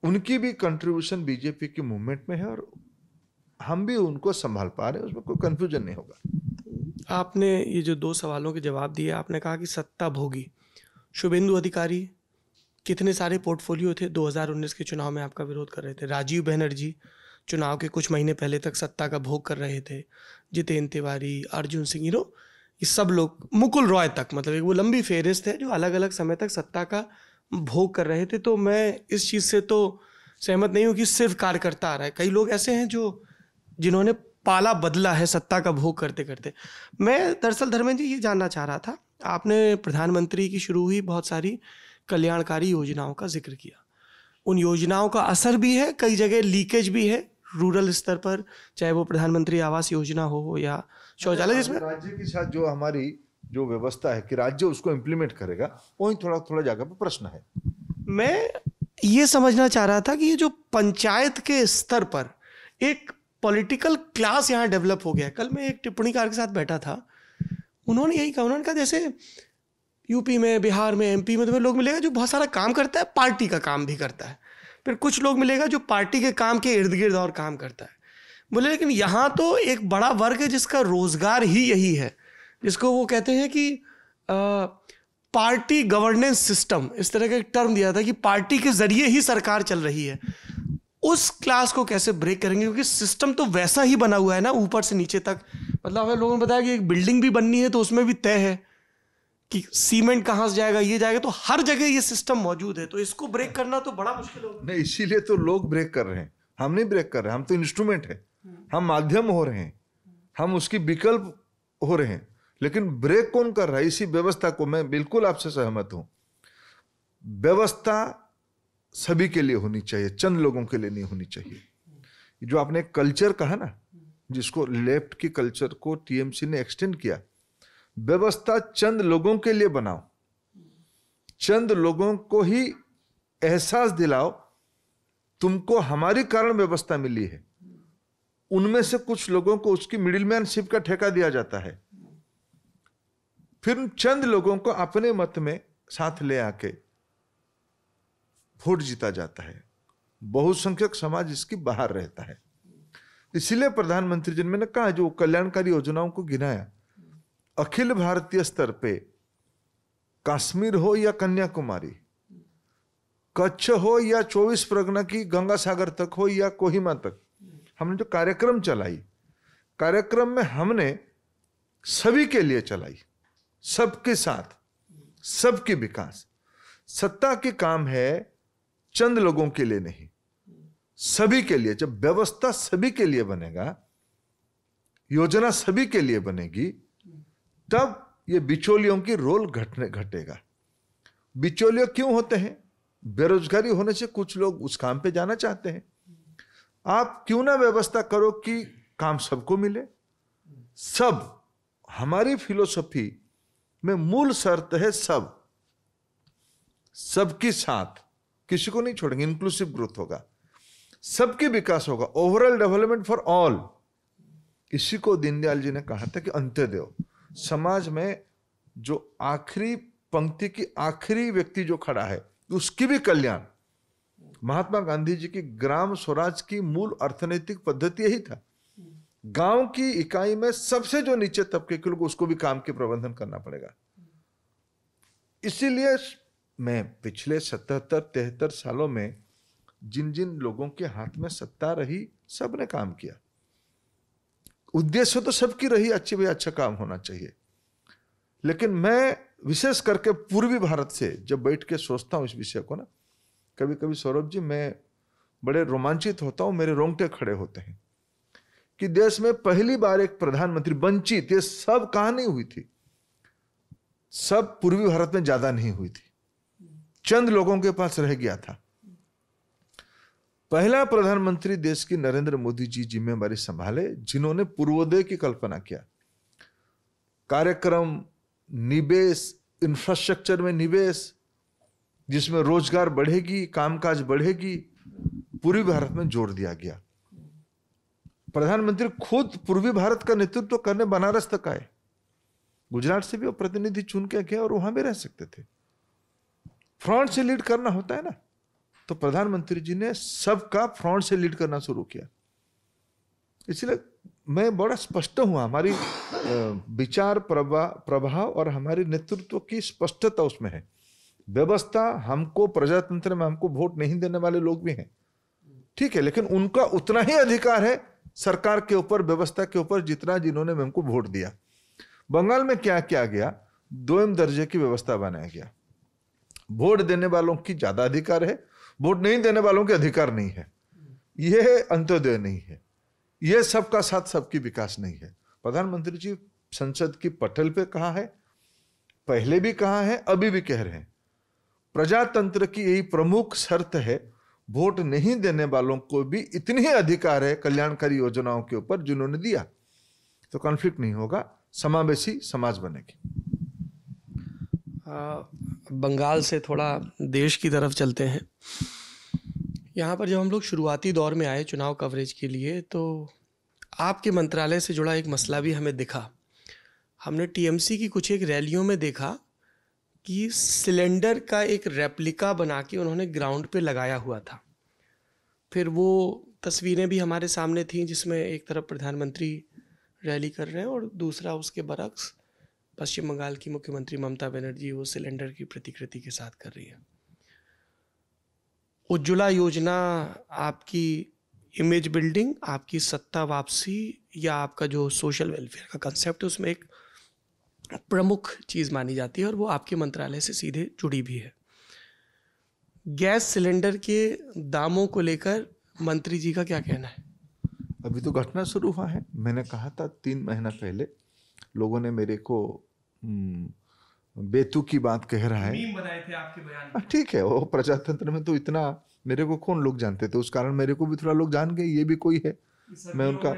उनकी भी कंट्रीब्यूशन बीजेपी की मूवमेंट में है और हम भी उनको संभाल पा रहे हैं उसमें कोई कंफ्यूजन नहीं होगा आपने ये जो दो सवालों के जवाब दिए आपने कहा कि सत्ता भोगी शुभेंदु अधिकारी कितने सारे पोर्टफोलियो थे 2019 के चुनाव में आपका विरोध कर रहे थे राजीव बैनर्जी चुनाव के कुछ महीने पहले तक सत्ता का भोग कर रहे थे जितेंद्र तिवारी अर्जुन सिंह हीरो ये सब लोग मुकुल रॉय तक मतलब एक वो लंबी फेहरिस्त है जो अलग अलग समय तक सत्ता का भोग कर रहे थे तो मैं इस चीज़ से तो सहमत नहीं हूँ कि सिर्फ कार्यकर्ता आ रहा है कई लोग ऐसे हैं जो जिन्होंने पाला बदला है सत्ता का भोग करते करते मैं दरअसल धर्मेंद्र जी ये जानना चाह रहा था आपने प्रधानमंत्री की शुरू हुई बहुत सारी कल्याणकारी योजनाओं का जिक्र किया उन योजनाओं का असर भी है कई जगह लीकेज भी है रूरल स्तर पर चाहे वो प्रधानमंत्री आवास योजना हो या शौचालय जिसमें राज्य के साथ जो हमारी जो व्यवस्था है कि राज्य उसको इम्प्लीमेंट करेगा वही थोड़ा थोड़ा जगह पर प्रश्न है मैं ये समझना चाह रहा था कि ये जो पंचायत के स्तर पर एक पॉलिटिकल क्लास यहाँ डेवलप हो गया कल मैं एक टिप्पणीकार के साथ बैठा था उन्होंने यही कहा उन्होंने कहा जैसे यूपी में बिहार में एमपी में तुम्हें लोग मिलेगा जो बहुत सारा काम करता है पार्टी का काम भी करता है फिर कुछ लोग मिलेगा जो पार्टी के काम के इर्द गिर्द और काम करता है बोले लेकिन यहाँ तो एक बड़ा वर्ग है जिसका रोजगार ही यही है जिसको वो कहते हैं कि आ, पार्टी गवर्नेंस सिस्टम इस तरह का एक टर्म दिया था कि पार्टी के जरिए ही सरकार चल रही है उस क्लास को कैसे ब्रेक करेंगे क्योंकि सिस्टम तो वैसा ही बना हुआ है ना ऊपर से नीचे तक मतलब हमें लोगों ने बताया कि एक बिल्डिंग भी बननी है तो उसमें भी तय है कि सीमेंट कहाँ से जाएगा ये जाएगा तो हर जगह ये सिस्टम मौजूद है तो इसको ब्रेक करना तो बड़ा मुश्किल होगा नहीं इसीलिए तो लोग ब्रेक कर रहे हैं हम नहीं ब्रेक कर रहे हैं हम तो इंस्ट्रूमेंट है हम माध्यम हो रहे हैं हम उसकी विकल्प हो रहे हैं लेकिन ब्रेक कौन कर रहा है इसी व्यवस्था को मैं बिल्कुल आपसे सहमत हूं व्यवस्था सभी के लिए होनी चाहिए चंद लोगों के लिए नहीं होनी चाहिए जो आपने कल्चर कहा ना जिसको लेफ्ट की कल्चर को टीएमसी ने एक्सटेंड किया व्यवस्था चंद लोगों के लिए बनाओ चंद लोगों को ही एहसास दिलाओ तुमको हमारी कारण व्यवस्था मिली है उनमें से कुछ लोगों को उसकी मिडिलमैनशिप का ठेका दिया जाता है फिर चंद लोगों को अपने मत में साथ ले आके फूट जीता जाता है बहुसंख्यक समाज इसकी बाहर रहता है इसलिए प्रधानमंत्री जी ने कहा जो कल्याणकारी योजनाओं को गिनाया अखिल भारतीय स्तर पे कश्मीर हो या कन्याकुमारी कच्छ हो या चौबीस प्रगना की गंगा सागर तक हो या कोहिमा तक हमने जो कार्यक्रम चलाई कार्यक्रम में हमने सभी के लिए चलाई सबके साथ सबके विकास सत्ता के काम है चंद लोगों के लिए नहीं सभी के लिए जब व्यवस्था सभी के लिए बनेगा योजना सभी के लिए बनेगी तब ये बिचौलियों की रोल घटने घटेगा बिचौलियों क्यों होते हैं बेरोजगारी होने से कुछ लोग उस काम पे जाना चाहते हैं आप क्यों ना व्यवस्था करो कि काम सबको मिले सब हमारी फिलोसफी में मूल शर्त है सब सबके साथ किसी को नहीं छोड़ेंगे इंक्लूसिव ग्रोथ होगा सबके विकास होगा ओवरऑल डेवलपमेंट फॉर ऑल इसी को दीनदयाल जी ने कहा था कि अंत्योदय समाज में जो आखिरी पंक्ति की आखिरी व्यक्ति जो खड़ा है उसकी भी कल्याण महात्मा गांधी जी की ग्राम स्वराज की मूल अर्थनैतिक पद्धति यही था गांव की इकाई में सबसे जो नीचे तबके के लोग उसको भी काम के प्रबंधन करना पड़ेगा इसीलिए में पिछले सतहत्तर तिहत्तर सालों में जिन जिन लोगों के हाथ में सत्ता रही सब ने काम किया उद्देश्य तो सबकी रही अच्छी भाई अच्छा काम होना चाहिए लेकिन मैं विशेष करके पूर्वी भारत से जब बैठ के सोचता हूँ इस विषय को ना कभी कभी सौरभ जी मैं बड़े रोमांचित होता हूँ मेरे रोंगटे खड़े होते हैं कि देश में पहली बार एक प्रधानमंत्री वंचित ये सब कहा नहीं हुई थी सब पूर्वी भारत में ज्यादा नहीं हुई थी चंद लोगों के पास रह गया था पहला प्रधानमंत्री देश की नरेंद्र मोदी जी जिम्मेवारी संभाले जिन्होंने पूर्वोदय की कल्पना किया कार्यक्रम निवेश इंफ्रास्ट्रक्चर में निवेश जिसमें रोजगार बढ़ेगी कामकाज बढ़ेगी पूर्वी भारत में जोर दिया गया प्रधानमंत्री खुद पूर्वी भारत का नेतृत्व तो करने बनारस तक आए गुजरात से भी वो प्रतिनिधि चुन के गए और वहां भी रह सकते थे फ्रंट से लीड करना होता है ना तो प्रधानमंत्री जी ने सबका फ्रंट से लीड करना शुरू किया इसलिए मैं बड़ा स्पष्ट हुआ हमारी विचार प्रभा प्रभाव और हमारी नेतृत्व की स्पष्टता उसमें है व्यवस्था हमको प्रजातंत्र में हमको वोट नहीं देने वाले लोग भी हैं ठीक है लेकिन उनका उतना ही अधिकार है सरकार के ऊपर व्यवस्था के ऊपर जितना जिन्होंने हमको वोट दिया बंगाल में क्या किया गया दो दर्जे की व्यवस्था बनाया गया वोट देने वालों की ज़्यादा अधिकार है वोट नहीं देने वालों के अधिकार नहीं है यह अंत्योदय नहीं है यह सबका साथ सबकी विकास नहीं है प्रधानमंत्री जी संसद की पटल पे कहा है पहले भी कहा है अभी भी कह रहे हैं प्रजातंत्र की यही प्रमुख शर्त है वोट नहीं देने वालों को भी इतने ही अधिकार है कल्याणकारी योजनाओं के ऊपर जिन्होंने दिया तो कॉन्फ्लिक्ट नहीं होगा समावेशी समाज बनेगी बंगाल से थोड़ा देश की तरफ चलते हैं यहाँ पर जब हम लोग शुरुआती दौर में आए चुनाव कवरेज के लिए तो आपके मंत्रालय से जुड़ा एक मसला भी हमें दिखा हमने टीएमसी की कुछ एक रैलियों में देखा कि सिलेंडर का एक रेप्लिका बना के उन्होंने ग्राउंड पे लगाया हुआ था फिर वो तस्वीरें भी हमारे सामने थीं जिसमें एक तरफ प्रधानमंत्री रैली कर रहे हैं और दूसरा उसके बरक्स पश्चिम बंगाल की मुख्यमंत्री ममता बनर्जी वो सिलेंडर की प्रतिकृति के साथ कर रही है उज्ज्वला योजना आपकी इमेज बिल्डिंग आपकी सत्ता वापसी या आपका जो सोशल वेलफेयर का कंसेप्ट है उसमें एक प्रमुख चीज़ मानी जाती है और वो आपके मंत्रालय से सीधे जुड़ी भी है गैस सिलेंडर के दामों को लेकर मंत्री जी का क्या कहना है अभी तो घटना शुरू हुआ है मैंने कहा था तीन महीना पहले लोगों ने मेरे को हम्म, की बात कह रहा है हाँ, ठीक है वो प्रजातंत्र में तो इतना मेरे को कौन लोग जानते थे उस कारण मेरे को भी थोड़ा लोग जान गए ये भी कोई है मैं उनका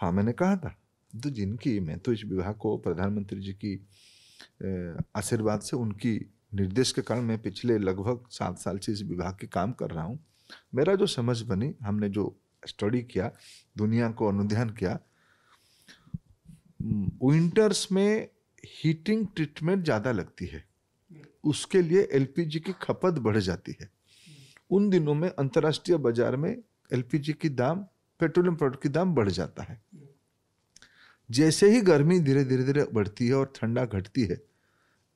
हाँ मैंने कहा था तो जिनकी मैं तो इस विवाह को प्रधानमंत्री जी की आशीर्वाद से उनकी निर्देश के कारण मैं पिछले लगभग सात साल से इस विभाग के काम कर रहा हूँ मेरा जो समझ बनी हमने जो स्टडी किया दुनिया को अनुध्यान किया विंटर्स हम्म, में हीटिंग ट्रीटमेंट ज़्यादा लगती है उसके लिए एलपीजी की खपत बढ़ जाती है उन दिनों में अंतर्राष्ट्रीय बाजार में एलपीजी की दाम पेट्रोलियम प्रोडक्ट की दाम बढ़ जाता है जैसे ही गर्मी धीरे धीरे धीरे बढ़ती है और ठंडा घटती है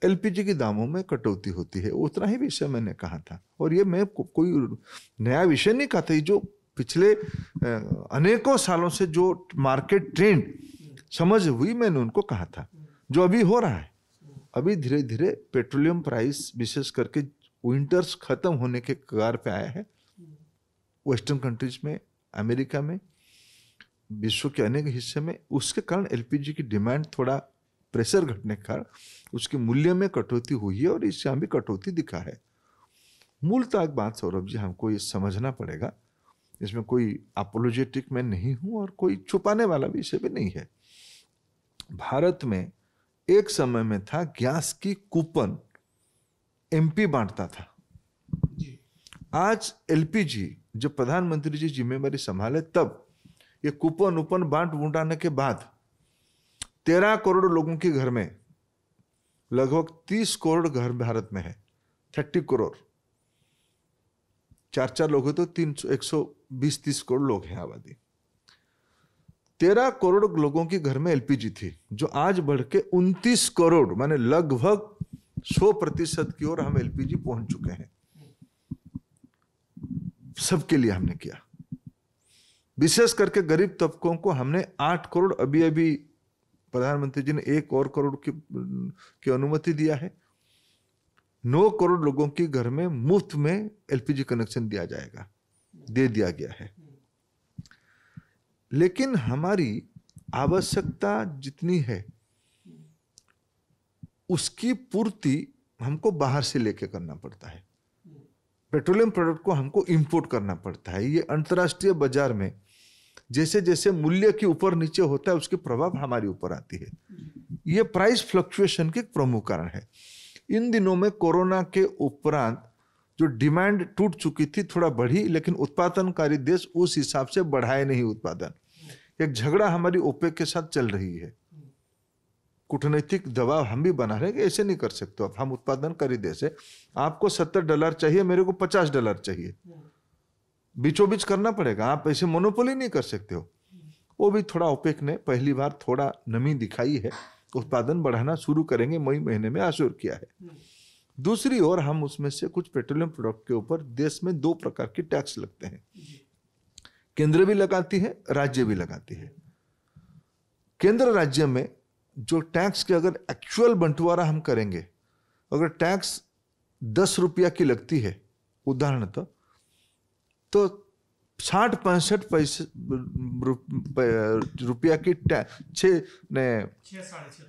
एलपीजी के दामों में कटौती होती है उतना ही विषय मैंने कहा था और ये मैं को, कोई नया विषय नहीं कहता जो पिछले अनेकों सालों से जो मार्केट ट्रेंड समझ हुई मैंने उनको कहा था जो अभी हो रहा है अभी धीरे धीरे पेट्रोलियम प्राइस विशेष करके विंटर्स खत्म होने के कगार पे आया है वेस्टर्न कंट्रीज में अमेरिका में विश्व के अनेक हिस्से में उसके कारण एलपीजी की डिमांड थोड़ा प्रेशर घटने के कारण उसके मूल्य में कटौती हुई है और इससे भी कटौती दिखा है मूलतः बात सौरभ जी हमको ये समझना पड़ेगा इसमें कोई अपोलोजेटिक मैं नहीं हूँ और कोई छुपाने वाला भी इसे भी नहीं है भारत में एक समय में था गैस की कूपन एमपी बांटता था आज एलपीजी जब प्रधानमंत्री जी जिम्मेवारी संभाले तब ये कूपन उपन बांट बुटाने के बाद तेरह करोड़ लोगों के घर में लगभग तीस करोड़ घर भारत में है थर्टी करोड़ चार चार लोग हैं तो तीन सौ एक सौ बीस तीस करोड़ लोग हैं आबादी तेरह करोड़ लोगों के घर में एलपीजी थी जो आज बढ़ के उनतीस करोड़ माने लगभग सौ प्रतिशत की ओर हम एलपीजी पहुंच चुके हैं सबके लिए हमने किया विशेष करके गरीब तबकों को हमने आठ करोड़ अभी अभी प्रधानमंत्री जी ने एक और करोड़ की, की अनुमति दिया है नौ करोड़ लोगों के घर में मुफ्त में एलपीजी कनेक्शन दिया जाएगा दे दिया गया है लेकिन हमारी आवश्यकता जितनी है उसकी पूर्ति हमको बाहर से लेके करना पड़ता है पेट्रोलियम प्रोडक्ट को हमको इंपोर्ट करना पड़ता है ये अंतर्राष्ट्रीय बाजार में जैसे जैसे मूल्य के ऊपर नीचे होता है उसके प्रभाव हमारे ऊपर आती है ये प्राइस फ्लक्चुएशन के प्रमुख कारण है इन दिनों में कोरोना के उपरांत जो डिमांड टूट चुकी थी थोड़ा बढ़ी लेकिन उत्पादनकारी देश उस हिसाब से बढ़ाए नहीं उत्पादन एक झगड़ा हमारी ओपेक के साथ चल रही है कूटनीतिक दबाव हम भी बना रहे हैं कि ऐसे नहीं कर सकते अब हम उत्पादनकारी देश है आपको सत्तर डॉलर चाहिए मेरे को पचास डॉलर चाहिए बीचों बीच करना पड़ेगा आप ऐसे मोनोपोली नहीं कर सकते हो वो भी थोड़ा ओपेक ने पहली बार थोड़ा नमी दिखाई है उत्पादन बढ़ाना शुरू करेंगे मई महीने में आशुर किया है दूसरी ओर हम उसमें से कुछ पेट्रोलियम प्रोडक्ट के ऊपर देश में दो प्रकार के टैक्स लगते हैं केंद्र भी लगाती है राज्य भी लगाती है केंद्र राज्य में जो टैक्स के अगर एक्चुअल बंटवारा हम करेंगे अगर टैक्स दस रुपया की लगती है उदाहरणतः तो, तो साठ पैंसठ पैसे रुपया की टैक्स छः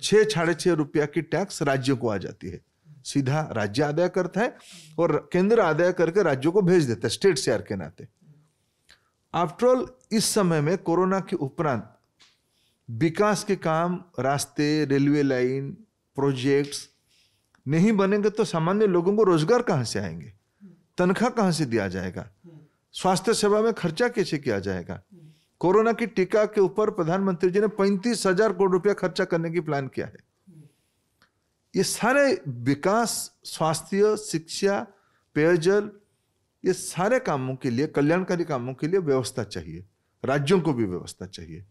छः साढ़े छः रुपया की टैक्स राज्य को आ जाती है सीधा राज्य आदाय करता है और केंद्र आदाय करके राज्यों को भेज देता है स्टेट शेयर के नाते आफ्टरऑल इस समय में कोरोना के उपरांत विकास के काम रास्ते रेलवे लाइन प्रोजेक्ट्स नहीं बनेंगे तो सामान्य लोगों को रोजगार कहाँ से आएंगे तनख्वाह कहाँ से दिया जाएगा स्वास्थ्य सेवा में खर्चा कैसे किया जाएगा कोरोना की टीका के ऊपर प्रधानमंत्री जी ने पैंतीस हजार करोड़ रुपया खर्चा करने की प्लान किया है ये सारे विकास स्वास्थ्य शिक्षा पेयजल ये सारे कामों के लिए कल्याणकारी कामों के लिए व्यवस्था चाहिए राज्यों को भी व्यवस्था चाहिए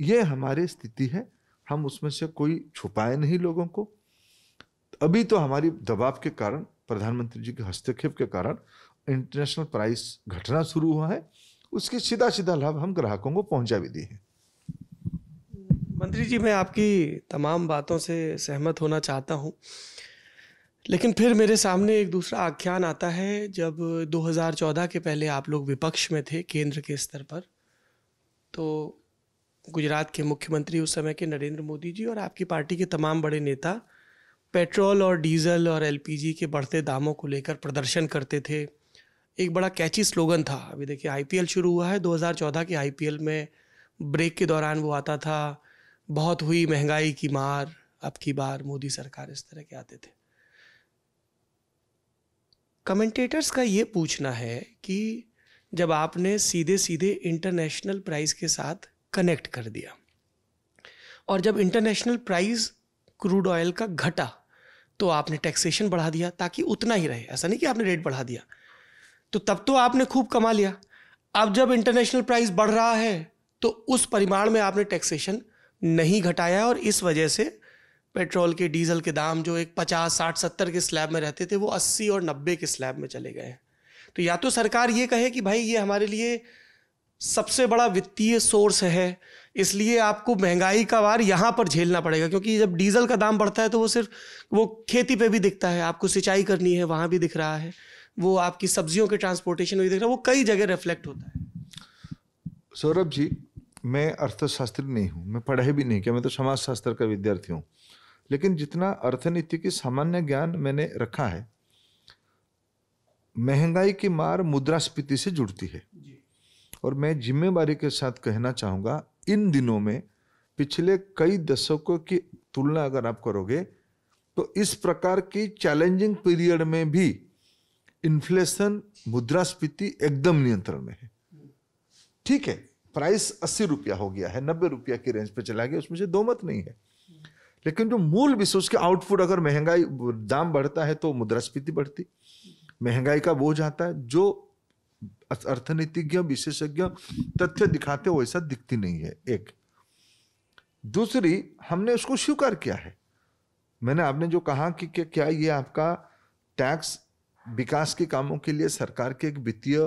ये हमारी स्थिति है हम उसमें से कोई छुपाए नहीं लोगों को अभी तो हमारी दबाव के कारण प्रधानमंत्री जी के हस्तक्षेप के कारण इंटरनेशनल प्राइस घटना शुरू हुआ है उसके सीधा सीधा लाभ हम ग्राहकों को पहुंचा भी दिए हैं मंत्री जी मैं आपकी तमाम बातों से सहमत होना चाहता हूँ लेकिन फिर मेरे सामने एक दूसरा आख्यान आता है जब 2014 के पहले आप लोग विपक्ष में थे केंद्र के स्तर पर तो गुजरात के मुख्यमंत्री उस समय के नरेंद्र मोदी जी और आपकी पार्टी के तमाम बड़े नेता पेट्रोल और डीजल और एलपीजी के बढ़ते दामों को लेकर प्रदर्शन करते थे एक बड़ा कैची स्लोगन था अभी देखिए आईपीएल शुरू हुआ है 2014 के आईपीएल में ब्रेक के दौरान वो आता था बहुत हुई महंगाई की मार अब की बार मोदी सरकार इस तरह के आते थे कमेंटेटर्स का ये पूछना है कि जब आपने सीधे सीधे इंटरनेशनल प्राइस के साथ कनेक्ट कर दिया और जब इंटरनेशनल प्राइस क्रूड ऑयल का घटा तो आपने टैक्सेशन बढ़ा दिया ताकि उतना ही रहे ऐसा नहीं कि आपने रेट बढ़ा दिया तो तब तो आपने खूब कमा लिया अब जब इंटरनेशनल प्राइस बढ़ रहा है तो उस परिमाण में आपने टैक्सेशन नहीं घटाया और इस वजह से पेट्रोल के डीजल के दाम जो एक पचास साठ सत्तर के स्लैब में रहते थे वो अस्सी और नब्बे के स्लैब में चले गए तो या तो सरकार ये कहे कि भाई ये हमारे लिए सबसे बड़ा वित्तीय सोर्स है इसलिए आपको महंगाई का वार यहाँ पर झेलना पड़ेगा क्योंकि जब डीजल का दाम बढ़ता है तो वो सिर्फ वो खेती पे भी दिखता है आपको सिंचाई करनी है वहाँ भी दिख रहा है वो आपकी सब्जियों के ट्रांसपोर्टेशन में भी दिख रहा है वो कई जगह रिफ्लेक्ट होता है सौरभ जी मैं अर्थशास्त्री नहीं हूँ मैं पढ़ाई भी नहीं किया मैं तो समाजशास्त्र का विद्यार्थी हूँ लेकिन जितना अर्थनीति की सामान्य ज्ञान मैंने रखा है महंगाई की मार मुद्रास्फीति से जुड़ती है और मैं जिम्मेवारी के साथ कहना चाहूँगा इन दिनों में पिछले कई दशकों की तुलना अगर आप करोगे तो इस प्रकार की चैलेंजिंग पीरियड में भी इन्फ्लेशन मुद्रास्फीति एकदम नियंत्रण में है ठीक है प्राइस अस्सी रुपया हो गया है नब्बे रुपया की रेंज पे चला गया उसमें से दो मत नहीं है लेकिन जो मूल विषय उसके आउटपुट अगर महंगाई दाम बढ़ता है तो मुद्रास्फीति बढ़ती महंगाई का बोझ आता है जो अर्थनीतिज्ञ विशेषज्ञ तथ्य दिखाते वैसा दिखती नहीं है एक दूसरी हमने उसको स्वीकार किया है मैंने आपने जो कहा कि क्या ये आपका टैक्स विकास के कामों के लिए सरकार के एक वित्तीय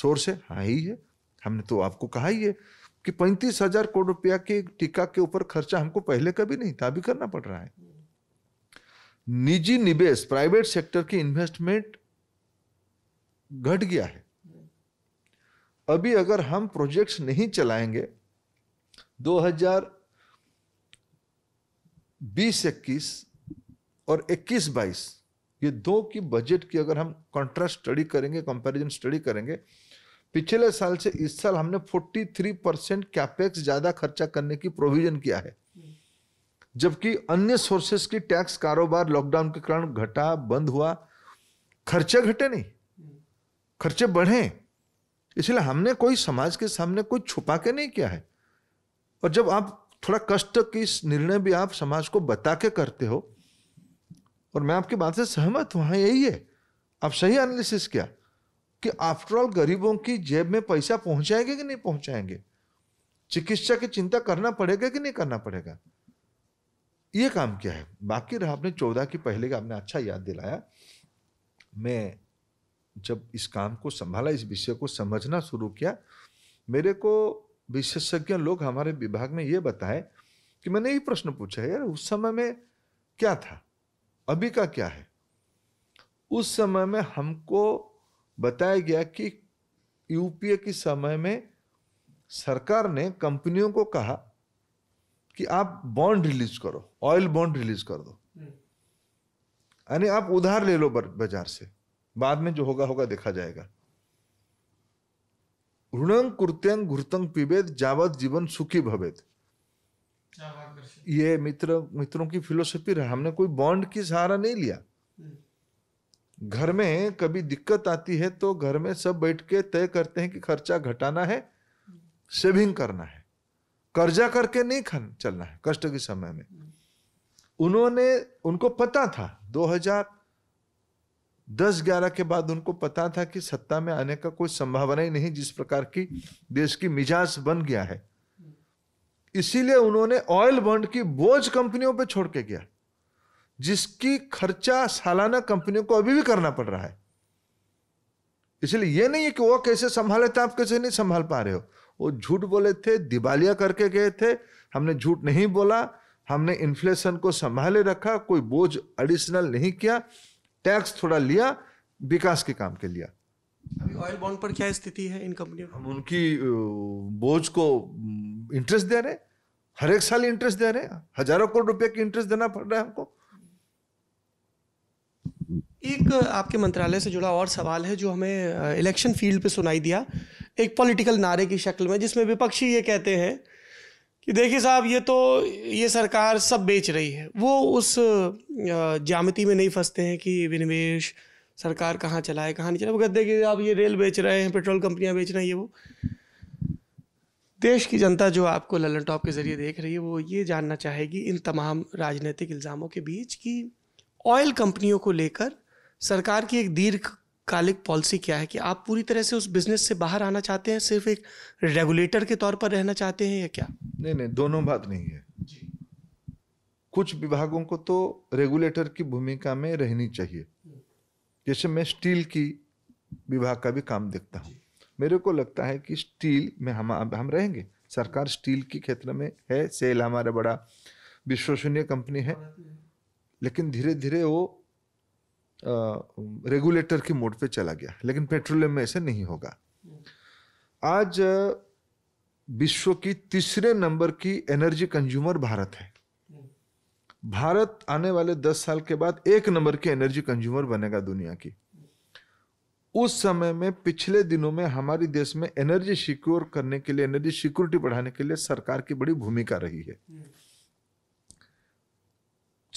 सोर्स है हाँ ही है हमने तो आपको कहा ही है कि पैंतीस हजार करोड़ रुपया के टीका के ऊपर खर्चा हमको पहले कभी नहीं था अभी करना पड़ रहा है निजी निवेश प्राइवेट सेक्टर की इन्वेस्टमेंट घट गया है अभी अगर हम प्रोजेक्ट्स नहीं चलाएंगे 2020-21 और 21-22 ये दो की बजट की अगर हम कॉन्ट्रास्ट स्टडी करेंगे कंपैरिजन स्टडी करेंगे पिछले साल से इस साल हमने 43 परसेंट कैपेक्स ज्यादा खर्चा करने की प्रोविजन किया है जबकि अन्य सोर्सेस की टैक्स कारोबार लॉकडाउन के कारण घटा बंद हुआ खर्चे घटे नहीं खर्चे बढ़े इसलिए हमने कोई समाज के सामने कोई छुपा के नहीं किया है और जब आप थोड़ा कष्ट की निर्णय भी आप समाज को बता के करते हो और मैं आपकी बात से सहमत हूं हाँ, यही है आप सही एनालिसिस किया कि आफ्टरऑल गरीबों की जेब में पैसा पहुंचाएंगे कि नहीं पहुंचाएंगे चिकित्सा की चिंता करना पड़ेगा कि नहीं करना पड़ेगा ये काम क्या है बाकी रहा आपने चौदह की पहले का आपने अच्छा याद दिलाया मैं जब इस काम को संभाला इस विषय को समझना शुरू किया मेरे को विशेषज्ञ लोग हमारे विभाग में ये बताए कि मैंने ये प्रश्न पूछा यार उस समय में क्या था अभी का क्या है उस समय में हमको बताया गया कि यूपीए के समय में सरकार ने कंपनियों को कहा कि आप बॉन्ड रिलीज करो ऑयल बॉन्ड रिलीज कर दो हम्म। यानी आप उधार ले लो बाजार से बाद में जो होगा होगा देखा जाएगा ऋणंग कुर्त्यंग घुर्तंग पिबेद जावत जीवन सुखी भवेद ये मित्र मित्रों की फिलोसफी रहा हमने कोई बॉन्ड की सहारा नहीं लिया घर में कभी दिक्कत आती है तो घर में सब बैठ के तय करते हैं कि खर्चा घटाना है सेविंग करना है कर्जा करके नहीं खन चलना है कष्ट के समय में उन्होंने उनको पता था 2010-11 के बाद उनको पता था कि सत्ता में आने का कोई संभावना ही नहीं जिस प्रकार की देश की मिजाज बन गया है इसीलिए उन्होंने ऑयल बॉन्ड की बोझ कंपनियों पर छोड़ के गया जिसकी खर्चा सालाना कंपनियों को अभी भी करना पड़ रहा है इसलिए यह नहीं है कि वो कैसे संभाले थे आप कैसे नहीं संभाल पा रहे हो वो झूठ बोले थे दिवालिया करके गए थे हमने झूठ नहीं बोला हमने इन्फ्लेशन को संभाले रखा कोई बोझ एडिशनल नहीं किया टैक्स थोड़ा लिया विकास के काम के लिया अभी ऑयल बॉन्ड पर क्या स्थिति है इन कंपनियों हम उनकी बोझ को इंटरेस्ट दे रहे हर एक साल इंटरेस्ट दे रहे हैं हजारों करोड़ रुपए की इंटरेस्ट देना पड़ रहा है हमको एक आपके मंत्रालय से जुड़ा और सवाल है जो हमें इलेक्शन फील्ड पे सुनाई दिया एक पॉलिटिकल नारे की शक्ल में जिसमें विपक्षी ये कहते हैं कि देखिए साहब ये तो ये सरकार सब बेच रही है वो उस जामती में नहीं फंसते हैं कि विनिवेश सरकार कहाँ चलाए कहाँ नहीं चलाए वो कहते हैं कि आप ये रेल बेच रहे हैं पेट्रोल कंपनियाँ बेच रही हैं वो देश की जनता जो आपको ललन टॉप के ज़रिए देख रही है वो ये जानना चाहेगी इन तमाम राजनीतिक इल्ज़ामों के बीच कि ऑयल कंपनियों को लेकर सरकार की एक दीर्घकालिक पॉलिसी क्या है कि आप पूरी तरह से उस बिजनेस से बाहर आना चाहते हैं सिर्फ एक रेगुलेटर के तौर पर रहना चाहते हैं या क्या नहीं नहीं दोनों बात नहीं है जी कुछ विभागों को तो रेगुलेटर की भूमिका में रहनी चाहिए जैसे मैं स्टील की विभाग का भी काम देखता हूँ मेरे को लगता है कि स्टील में हम हम रहेंगे सरकार स्टील के क्षेत्र में है सेल हमारा बड़ा विश्वसनीय कंपनी है लेकिन धीरे धीरे वो रेगुलेटर के मोड पे चला गया लेकिन पेट्रोलियम में ऐसा नहीं होगा आज विश्व की तीसरे नंबर की एनर्जी कंज्यूमर भारत है भारत आने वाले दस साल के बाद एक नंबर की एनर्जी कंज्यूमर बनेगा दुनिया की उस समय में पिछले दिनों में हमारे देश में एनर्जी सिक्योर करने के लिए एनर्जी सिक्योरिटी बढ़ाने के लिए सरकार की बड़ी भूमिका रही है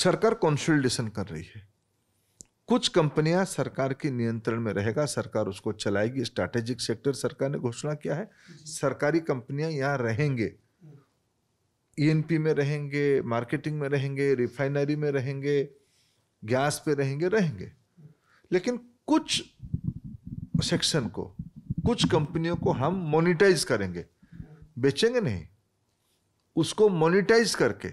सरकार कंसल्टेशन कर रही है कुछ कंपनियां सरकार के नियंत्रण में रहेगा सरकार उसको चलाएगी स्ट्रैटेजिक सेक्टर सरकार ने घोषणा किया है सरकारी कंपनियां यहाँ रहेंगे ईएनपी e में रहेंगे मार्केटिंग में रहेंगे रिफाइनरी में रहेंगे गैस पे रहेंगे रहेंगे लेकिन कुछ सेक्शन को कुछ कंपनियों को हम मोनिटाइज करेंगे बेचेंगे नहीं उसको मोनिटाइज करके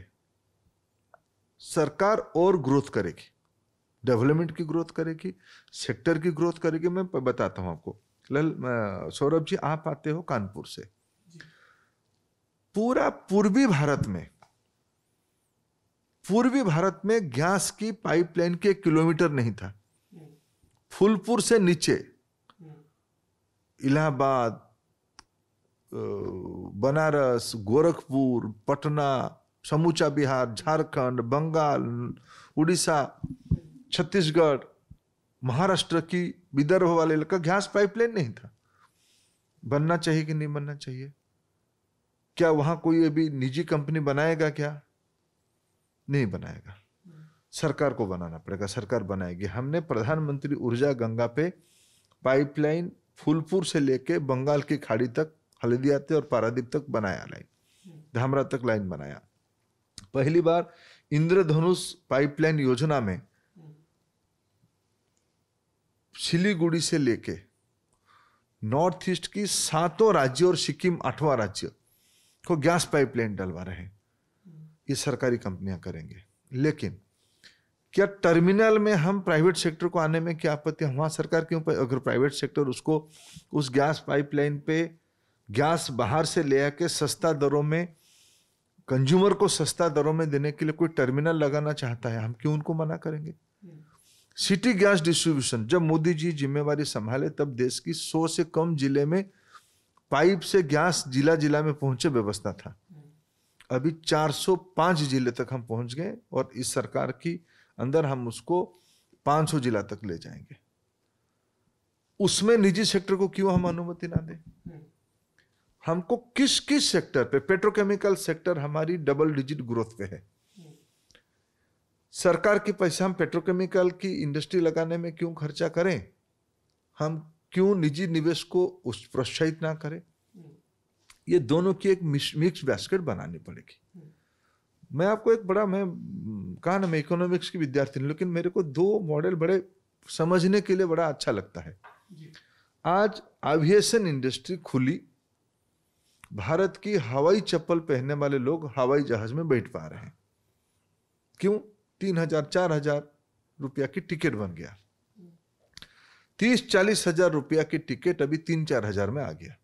सरकार और ग्रोथ करेगी डेवलपमेंट की ग्रोथ करेगी सेक्टर की ग्रोथ करेगी मैं बताता हूं आपको लल सौरभ जी आप आते हो कानपुर से पूरा पूर्वी भारत में पूर्वी भारत में गैस की पाइपलाइन के किलोमीटर नहीं था हम्म। फुलपुर से नीचे हम्म। इलाहाबाद बनारस गोरखपुर पटना समूचा बिहार झारखंड बंगाल उड़ीसा हम्म। छत्तीसगढ़ महाराष्ट्र की विदर्भ वाले का गैस पाइपलाइन नहीं था बनना चाहिए कि नहीं बनना चाहिए क्या वहां कोई अभी निजी कंपनी बनाएगा क्या नहीं बनाएगा सरकार को बनाना पड़ेगा सरकार बनाएगी हमने प्रधानमंत्री ऊर्जा गंगा पे पाइपलाइन फूलपुर से लेके बंगाल की खाड़ी तक हल्दिया और पारादीप तक बनाया लाइन धामरा तक लाइन बनाया पहली बार इंद्रधनुष पाइपलाइन योजना में सिलीगुड़ी से लेके नॉर्थ ईस्ट की सातों राज्य और सिक्किम आठवां राज्य को गैस पाइपलाइन डलवा रहे हैं ये सरकारी कंपनियां करेंगे लेकिन क्या टर्मिनल में हम प्राइवेट सेक्टर को आने में क्या आपत्ति है वहाँ सरकार क्यों अगर प्राइवेट सेक्टर उसको उस गैस पाइपलाइन पे गैस बाहर से ले आके सस्ता दरों में कंज्यूमर को सस्ता दरों में देने के लिए कोई टर्मिनल लगाना चाहता है हम क्यों उनको मना करेंगे सिटी गैस डिस्ट्रीब्यूशन जब मोदी जी जिम्मेवारी संभाले तब देश की सौ से कम जिले में पाइप से गैस जिला जिला में पहुंचे व्यवस्था था अभी 405 जिले तक हम पहुंच गए और इस सरकार की अंदर हम उसको 500 जिला तक ले जाएंगे उसमें निजी सेक्टर को क्यों हम अनुमति ना दें हमको किस किस सेक्टर पे पेट्रोकेमिकल सेक्टर हमारी डबल डिजिट ग्रोथ पे है सरकार की पैसा हम पेट्रोकेमिकल की इंडस्ट्री लगाने में क्यों खर्चा करें हम क्यों निजी निवेश को उस प्रोत्साहित ना करें ये दोनों की एक मिक्स बास्केट बनानी पड़ेगी मैं आपको एक बड़ा मैं कहा ना मैं इकोनॉमिक्स की विद्यार्थी हूँ लेकिन मेरे को दो मॉडल बड़े समझने के लिए बड़ा अच्छा लगता है आज एविएशन इंडस्ट्री खुली भारत की हवाई चप्पल पहनने वाले लोग हवाई जहाज में बैठ पा रहे हैं क्यों तीन हजार चार हजार रुपया की टिकट बन गया तीस चालीस हजार रुपया की टिकट अभी तीन चार हजार में आ गया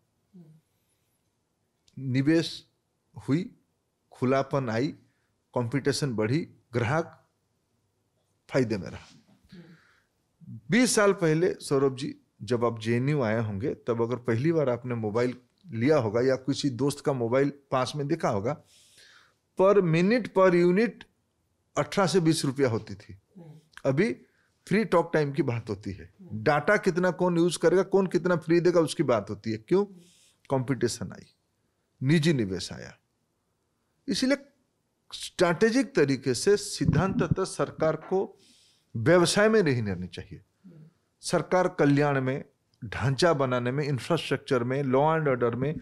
निवेश हुई खुलापन आई कंपटीशन बढ़ी ग्राहक फायदे में रहा बीस साल पहले सौरभ जी जब आप जे आए होंगे तब अगर पहली बार आपने मोबाइल लिया होगा या किसी दोस्त का मोबाइल पास में देखा होगा पर मिनट पर यूनिट अठारह से बीस रुपया होती थी अभी फ्री टॉक टाइम की बात होती है डाटा कितना कौन यूज करेगा कौन कितना फ्री देगा उसकी बात होती है क्यों कंपटीशन आई निजी निवेश आया इसीलिए स्ट्रैटेजिक तरीके से सिद्धांत सरकार को व्यवसाय में नहीं रहनी चाहिए सरकार कल्याण में ढांचा बनाने में इंफ्रास्ट्रक्चर में लॉ एंड ऑर्डर में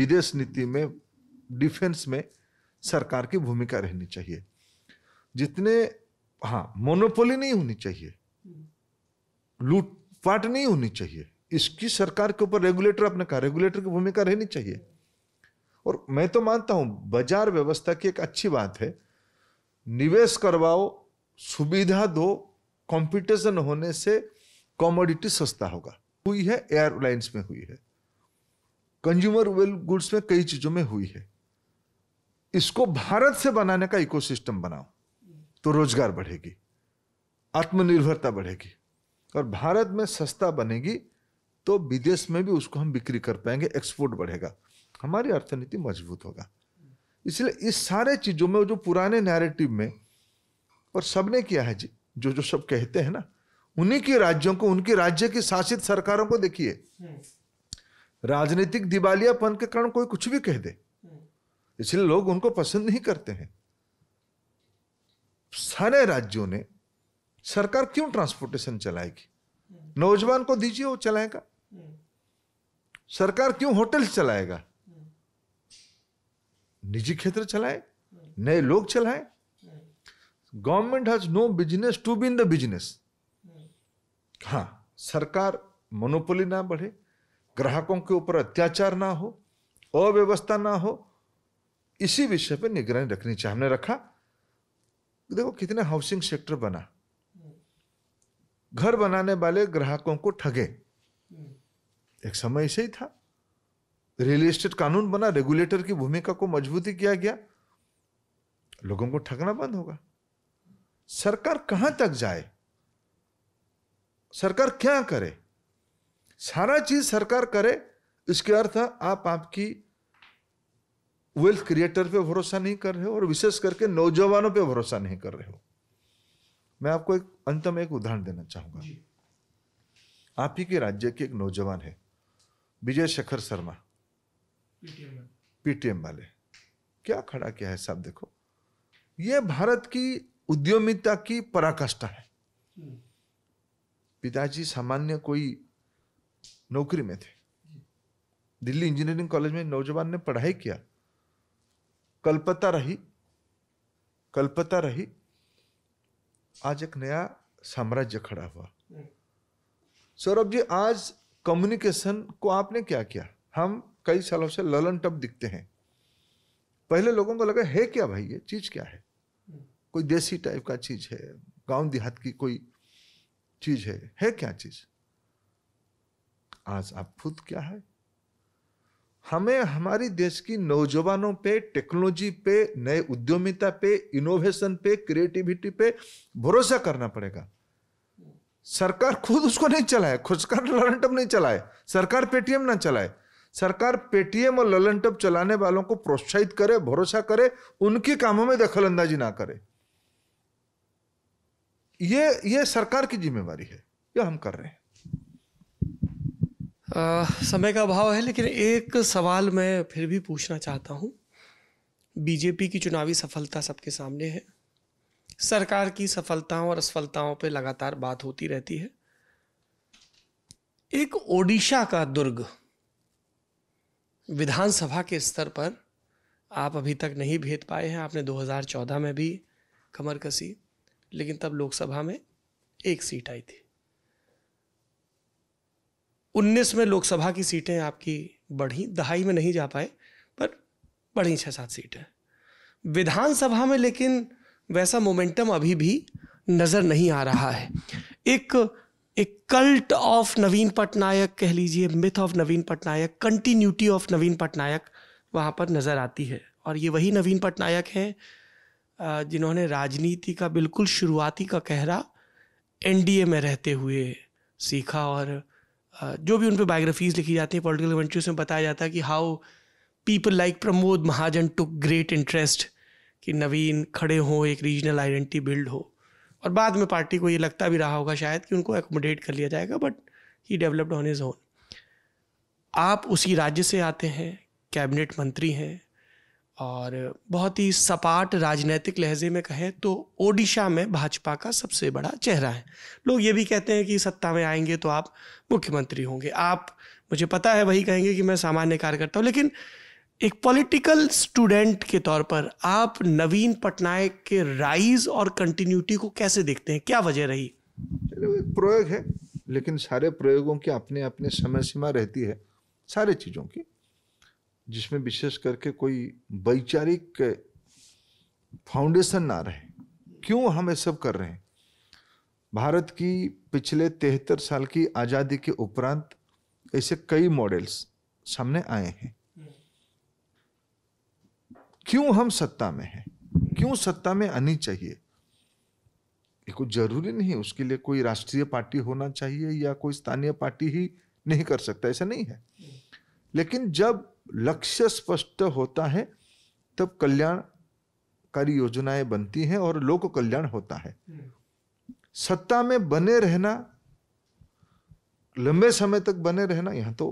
विदेश नीति में डिफेंस में सरकार की भूमिका रहनी चाहिए जितने हाँ मोनोपोली नहीं होनी चाहिए लूटपाट नहीं होनी चाहिए इसकी सरकार के ऊपर रेगुलेटर आपने कहा रेगुलेटर की भूमिका रहनी चाहिए और मैं तो मानता हूं बाजार व्यवस्था की एक अच्छी बात है निवेश करवाओ सुविधा दो कंपटीशन होने से कॉमोडिटी सस्ता होगा हुई है एयरलाइंस में हुई है कंज्यूमर वेल गुड्स में कई चीजों में हुई है इसको भारत से बनाने का इकोसिस्टम बनाओ तो रोजगार बढ़ेगी आत्मनिर्भरता बढ़ेगी और भारत में सस्ता बनेगी तो विदेश में भी उसको हम बिक्री कर पाएंगे एक्सपोर्ट बढ़ेगा हमारी अर्थनीति मजबूत होगा इसलिए इस सारे चीज़ों में जो पुराने नैरेटिव में और सबने किया है जी जो जो सब कहते हैं ना उन्हीं के राज्यों को उनके राज्य की शासित सरकारों को देखिए राजनीतिक दिवालियापन के कारण कोई कुछ भी कह दे इसलिए लोग उनको पसंद नहीं करते हैं सारे राज्यों ने सरकार क्यों ट्रांसपोर्टेशन चलाएगी नौजवान को दीजिए वो चलाएगा सरकार क्यों होटल चलाएगा निजी क्षेत्र चलाए नए लोग चलाए government has no business to be in the business हाँ सरकार मोनोपोली ना बढ़े ग्राहकों के ऊपर अत्याचार ना हो अव्यवस्था ना हो इसी विषय पर निगरानी रखनी चाहिए हमने रखा देखो कितने हाउसिंग सेक्टर बना घर बनाने वाले ग्राहकों को ठगे एक समय ऐसे ही था रियल एस्टेट कानून बना रेगुलेटर की भूमिका को मजबूती किया गया लोगों को ठगना बंद होगा सरकार कहां तक जाए सरकार क्या करे सारा चीज सरकार करे इसके अर्थ आप आपकी वेल्थ क्रिएटर पे भरोसा नहीं कर रहे हो और विशेष करके नौजवानों पे भरोसा नहीं कर रहे हो मैं आपको एक अंत में एक उदाहरण देना चाहूंगा आप ही के राज्य के एक नौजवान है विजय शेखर शर्मा पीटीएम वाले क्या खड़ा किया है साहब देखो ये भारत की उद्यमिता की पराकाष्ठा है हम्म। पिताजी सामान्य कोई नौकरी में थे दिल्ली इंजीनियरिंग कॉलेज में नौजवान ने पढ़ाई किया कल्पता रही कल्पता रही आज एक नया साम्राज्य खड़ा हुआ हम्म। सौरभ जी आज कम्युनिकेशन को आपने क्या किया हम कई सालों से ललन टप दिखते हैं पहले लोगों को लगा है क्या भाई ये चीज क्या है हम्म। कोई देसी टाइप का चीज है गांव देहात की कोई चीज है है क्या चीज आज आप खुद क्या है हमें हमारी देश की नौजवानों पे टेक्नोलॉजी पे नए उद्यमिता पे इनोवेशन पे क्रिएटिविटी पे भरोसा करना पड़ेगा सरकार खुद उसको नहीं चलाए कर ललन टप नहीं चलाए सरकार पेटीएम ना चलाए सरकार पेटीएम और ललन टप चलाने वालों को प्रोत्साहित करे भरोसा करे उनके कामों में दखल अंदाजी ना करे ये ये सरकार की जिम्मेवारी है ये हम कर रहे हैं आ, समय का अभाव है लेकिन एक सवाल मैं फिर भी पूछना चाहता हूँ बीजेपी की चुनावी सफलता सबके सामने है सरकार की सफलताओं और असफलताओं पे लगातार बात होती रहती है एक ओडिशा का दुर्ग विधानसभा के स्तर पर आप अभी तक नहीं भेद पाए हैं आपने 2014 में भी कमर कसी लेकिन तब लोकसभा में एक सीट आई थी उन्नीस में लोकसभा की सीटें आपकी बढ़ी दहाई में नहीं जा पाए पर बढ़ी छः सात सीटें विधानसभा में लेकिन वैसा मोमेंटम अभी भी नज़र नहीं आ रहा है एक एक कल्ट ऑफ नवीन पटनायक कह लीजिए myth of Naveen Patnaik continuity of Naveen Patnaik वहाँ पर नज़र आती है और ये वही नवीन पटनायक हैं जिन्होंने राजनीति का बिल्कुल शुरुआती का कहरा एनडीए में रहते हुए सीखा और जो भी उन पर बायोग्राफीज़ लिखी जाती हैं पॉलिटिकल कमेंट्रीज में बताया जाता है कि how people like Pramod Mahajan took great interest कि नवीन खड़े हों एक रीजनल आइडेंटिटी बिल्ड हो और बाद में पार्टी को ये लगता भी रहा होगा शायद कि उनको एकोमोडेट कर लिया जाएगा but he developed on his own आप उसी राज्य से आते हैं कैबिनेट मंत्री हैं और बहुत ही सपाट राजनीतिक लहजे में कहें तो ओडिशा में भाजपा का सबसे बड़ा चेहरा है लोग ये भी कहते हैं कि सत्ता में आएंगे तो आप मुख्यमंत्री होंगे आप मुझे पता है वही कहेंगे कि मैं सामान्य कार्यकर्ता हूँ लेकिन एक पॉलिटिकल स्टूडेंट के तौर पर आप नवीन पटनायक के राइज और कंटिन्यूटी को कैसे देखते हैं क्या वजह रही एक प्रयोग है लेकिन सारे प्रयोगों की अपने अपने समय सीमा रहती है सारे चीज़ों की जिसमें विशेष करके कोई वैचारिक फाउंडेशन ना रहे क्यों हम ये सब कर रहे हैं भारत की पिछले तिहत्तर साल की आज़ादी के उपरांत ऐसे कई मॉडल्स सामने आए हैं क्यों हम सत्ता में हैं क्यों सत्ता में आनी चाहिए ये कुछ जरूरी नहीं उसके लिए कोई राष्ट्रीय पार्टी होना चाहिए या कोई स्थानीय पार्टी ही नहीं कर सकता ऐसा नहीं है लेकिन जब लक्ष्य स्पष्ट होता है तब कल्याणकारी योजनाएं बनती हैं और लोक कल्याण होता है सत्ता में बने रहना लंबे समय तक बने रहना यहाँ तो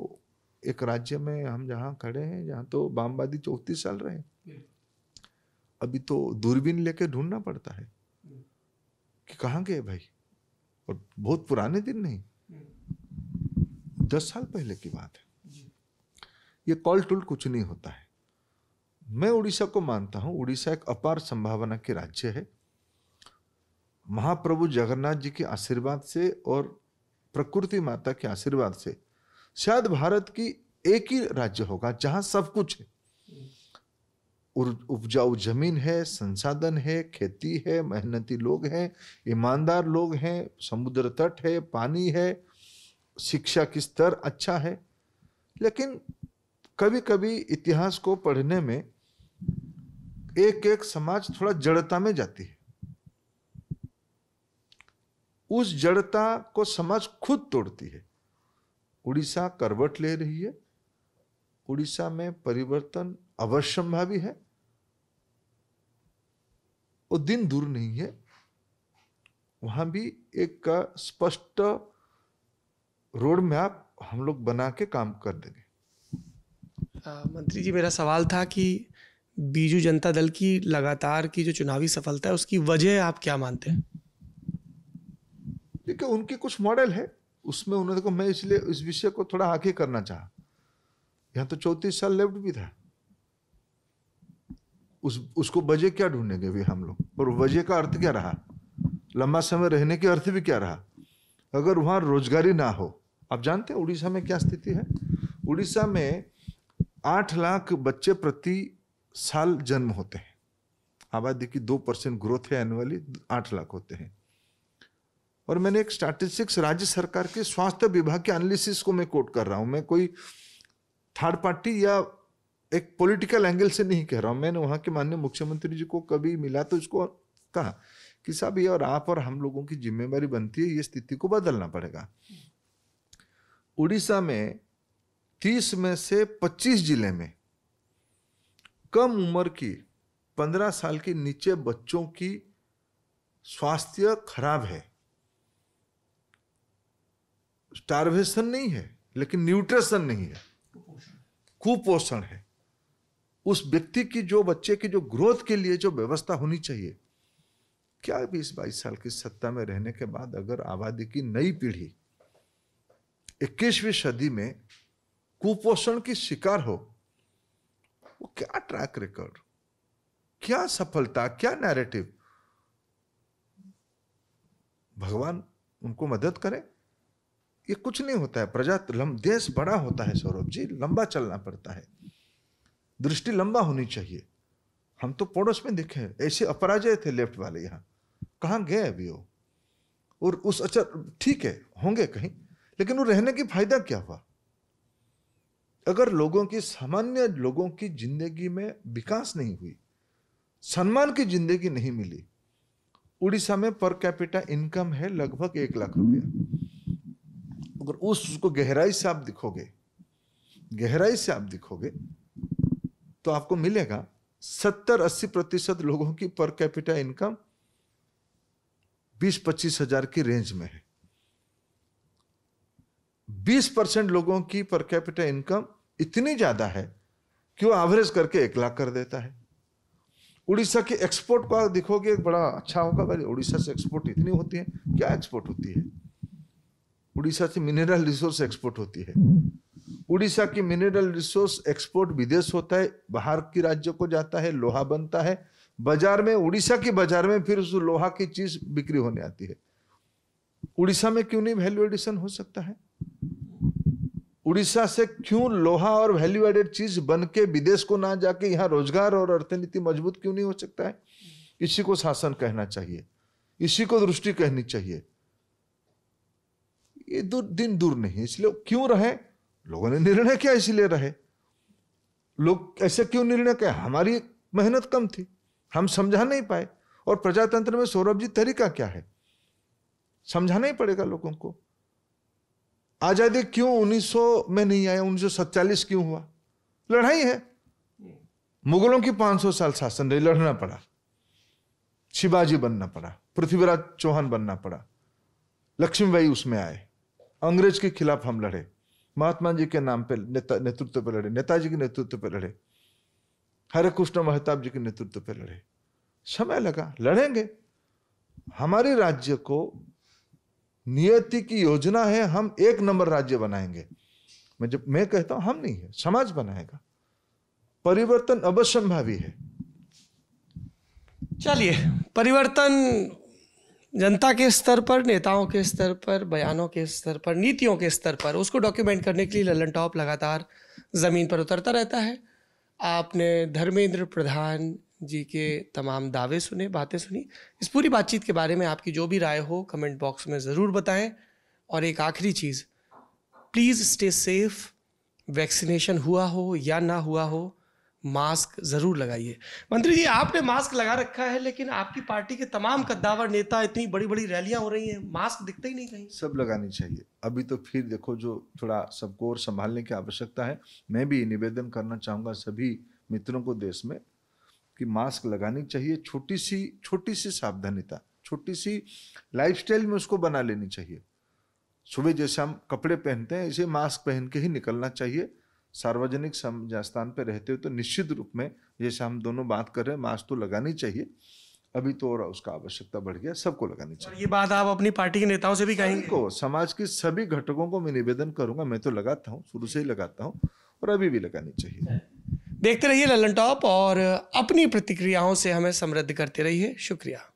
एक राज्य में हम जहाँ खड़े हैं यहाँ तो बामबादी चौतीस साल रहे अभी तो दूरबीन लेके ढूंढना पड़ता है कि कहाँ गए भाई और बहुत पुराने दिन नहीं दस साल पहले की बात है ये कॉल टूल कुछ नहीं होता है मैं उड़ीसा को मानता हूँ उड़ीसा एक अपार संभावना के राज्य है महाप्रभु जगन्नाथ जी के आशीर्वाद से और प्रकृति माता के आशीर्वाद से शायद भारत की एक ही राज्य होगा जहाँ सब कुछ है उपजाऊ जमीन है संसाधन है खेती है मेहनती लोग हैं ईमानदार लोग हैं समुद्र तट है पानी है शिक्षा की स्तर अच्छा है लेकिन कभी कभी इतिहास को पढ़ने में एक एक समाज थोड़ा जड़ता में जाती है उस जड़ता को समाज खुद तोड़ती है उड़ीसा करवट ले रही है उड़ीसा में परिवर्तन अवश्यंभावी है वो दिन दूर नहीं है वहां भी एक स्पष्ट रोड मैप हम लोग बना के काम कर देंगे मंत्री जी मेरा सवाल था कि बीजू जनता दल की लगातार की जो चुनावी सफलता है उसकी वजह आप क्या मानते हैं देखिए उनके कुछ मॉडल है उसमें उन्होंने को मैं इसलिए इस विषय को थोड़ा आगे करना चाहा यहां तो चौतीस साल लेफ्ट भी था उस उसको वजह क्या ढूंढेंगे भी हम लोग और वजह का अर्थ क्या रहा लंबा समय रहने के अर्थ भी क्या रहा अगर वहां रोजगारी ना हो आप जानते हैं उड़ीसा में क्या स्थिति है उड़ीसा में आठ लाख बच्चे प्रति साल जन्म होते हैं आबादी की दो परसेंट ग्रोथ है एनुअली आठ लाख होते हैं और मैंने एक स्टैटिस्टिक्स राज्य सरकार के स्वास्थ्य विभाग के एनालिसिस को मैं कोट कर रहा हूं मैं कोई थर्ड पार्टी या एक पॉलिटिकल एंगल से नहीं कह रहा हूं मैंने वहां के माननीय मुख्यमंत्री जी को कभी मिला तो उसको कहा कि साहब ये और आप और हम लोगों की जिम्मेवारी बनती है ये स्थिति को बदलना पड़ेगा उड़ीसा में तीस में से पच्चीस जिले में कम उम्र की पंद्रह साल के नीचे बच्चों की स्वास्थ्य खराब है स्टार्वेशन नहीं है लेकिन न्यूट्रिशन नहीं है कुपोषण है उस व्यक्ति की जो बच्चे की जो ग्रोथ के लिए जो व्यवस्था होनी चाहिए क्या बीस बाईस साल की सत्ता में रहने के बाद अगर आबादी की नई पीढ़ी इक्कीसवीं सदी में कुपोषण की शिकार हो वो क्या ट्रैक रिकॉर्ड क्या सफलता क्या नैरेटिव भगवान उनको मदद करें ये कुछ नहीं होता है प्रजा देश बड़ा होता है सौरभ जी लंबा चलना पड़ता है दृष्टि लंबा होनी चाहिए हम तो पड़ोस में देखे ऐसे अपराजय थे लेफ्ट वाले यहां कहा गए अभी वो और उस अच्छा ठीक है होंगे कहीं लेकिन वो रहने की फायदा क्या हुआ अगर लोगों की सामान्य लोगों की जिंदगी में विकास नहीं हुई सम्मान की जिंदगी नहीं मिली उड़ीसा में पर कैपिटा इनकम है लगभग एक लाख रुपया अगर उस उसको गहराई से आप दिखोगे गहराई से आप दिखोगे तो आपको मिलेगा सत्तर अस्सी प्रतिशत लोगों की पर कैपिटा इनकम बीस पच्चीस हजार की रेंज में है बीस परसेंट लोगों की पर कैपिटा इनकम इतनी ज़्यादा है कि वो एवरेज करके एक लाख कर देता है उड़ीसा के एक्सपोर्ट को दिखोगे बड़ा अच्छा होगा भाई उड़ीसा से एक्सपोर्ट इतनी होती है क्या एक्सपोर्ट होती है उड़ीसा से मिनरल रिसोर्स एक्सपोर्ट होती है उड़ीसा की मिनरल रिसोर्स एक्सपोर्ट विदेश होता है बाहर के राज्यों को जाता है लोहा बनता है बाजार में उड़ीसा के बाजार में फिर उस लोहा की चीज बिक्री होने आती है उड़ीसा में क्यों नहीं वैल्यू एडिशन हो सकता है उड़ीसा से क्यों लोहा और वैल्यू एडेड चीज बन के विदेश को ना जाके यहाँ रोजगार और अर्थनीति मजबूत क्यों नहीं हो सकता है इसी को शासन कहना चाहिए इसी को दृष्टि कहनी चाहिए ये दूर दिन दूर नहीं इसलिए क्यों रहे लोगों ने निर्णय किया इसलिए रहे लोग ऐसे क्यों निर्णय किया हमारी मेहनत कम थी हम समझा नहीं पाए और प्रजातंत्र में सौरभ जी तरीका क्या है समझाना ही पड़ेगा लोगों को आज़ादी क्यों 1900 में नहीं आया 1947 क्यों हुआ लड़ाई है मुगलों की 500 साल शासन रही लड़ना पड़ा शिवाजी बनना पड़ा पृथ्वीराज चौहान बनना पड़ा लक्ष्मीबाई उसमें आए अंग्रेज के खिलाफ हम लड़े महात्मा जी के नाम पे नेतृत्व पे लड़े नेताजी के नेतृत्व पे लड़े हरे कृष्ण महताब जी के नेतृत्व पे लड़े समय लगा लड़ेंगे हमारे राज्य को नियति की योजना है हम एक नंबर राज्य बनाएंगे मैं जब मैं कहता हूं हम नहीं है समाज बनाएगा परिवर्तन अवश्यंभावी है चलिए परिवर्तन जनता के स्तर पर नेताओं के स्तर पर बयानों के स्तर पर नीतियों के स्तर पर उसको डॉक्यूमेंट करने के लिए ललन टॉप लगातार ज़मीन पर उतरता रहता है आपने धर्मेंद्र प्रधान जी के तमाम दावे सुने बातें सुनी इस पूरी बातचीत के बारे में आपकी जो भी राय हो कमेंट बॉक्स में ज़रूर बताएं और एक आखिरी चीज़ प्लीज़ स्टे सेफ वैक्सीनेशन हुआ हो या ना हुआ हो मास्क ज़रूर लगाइए मंत्री जी आपने मास्क लगा रखा है लेकिन आपकी पार्टी के तमाम कद्दावर नेता इतनी बड़ी बड़ी रैलियां हो रही हैं मास्क दिखते ही नहीं कहीं सब लगानी चाहिए अभी तो फिर देखो जो थोड़ा सबको और संभालने की आवश्यकता है मैं भी निवेदन करना चाहूँगा सभी मित्रों को देश में कि मास्क लगानी चाहिए छोटी सी छोटी सी सावधानिता छोटी सी लाइफस्टाइल में उसको बना लेनी चाहिए सुबह जैसे हम कपड़े पहनते हैं इसे मास्क पहन के ही निकलना चाहिए सार्वजनिक स्थान पर रहते हो तो निश्चित रूप में जैसे हम दोनों बात कर रहे हैं मास्क तो लगानी चाहिए अभी तो और उसका आवश्यकता बढ़ गया सबको लगानी चाहिए ये बात आप अपनी पार्टी के नेताओं से भी कहेंगे को समाज के सभी घटकों को मैं निवेदन करूंगा मैं तो लगाता हूँ शुरू से ही लगाता हूँ और अभी भी लगानी चाहिए देखते रहिए ललन टॉप और अपनी प्रतिक्रियाओं से हमें समृद्ध करते रहिए शुक्रिया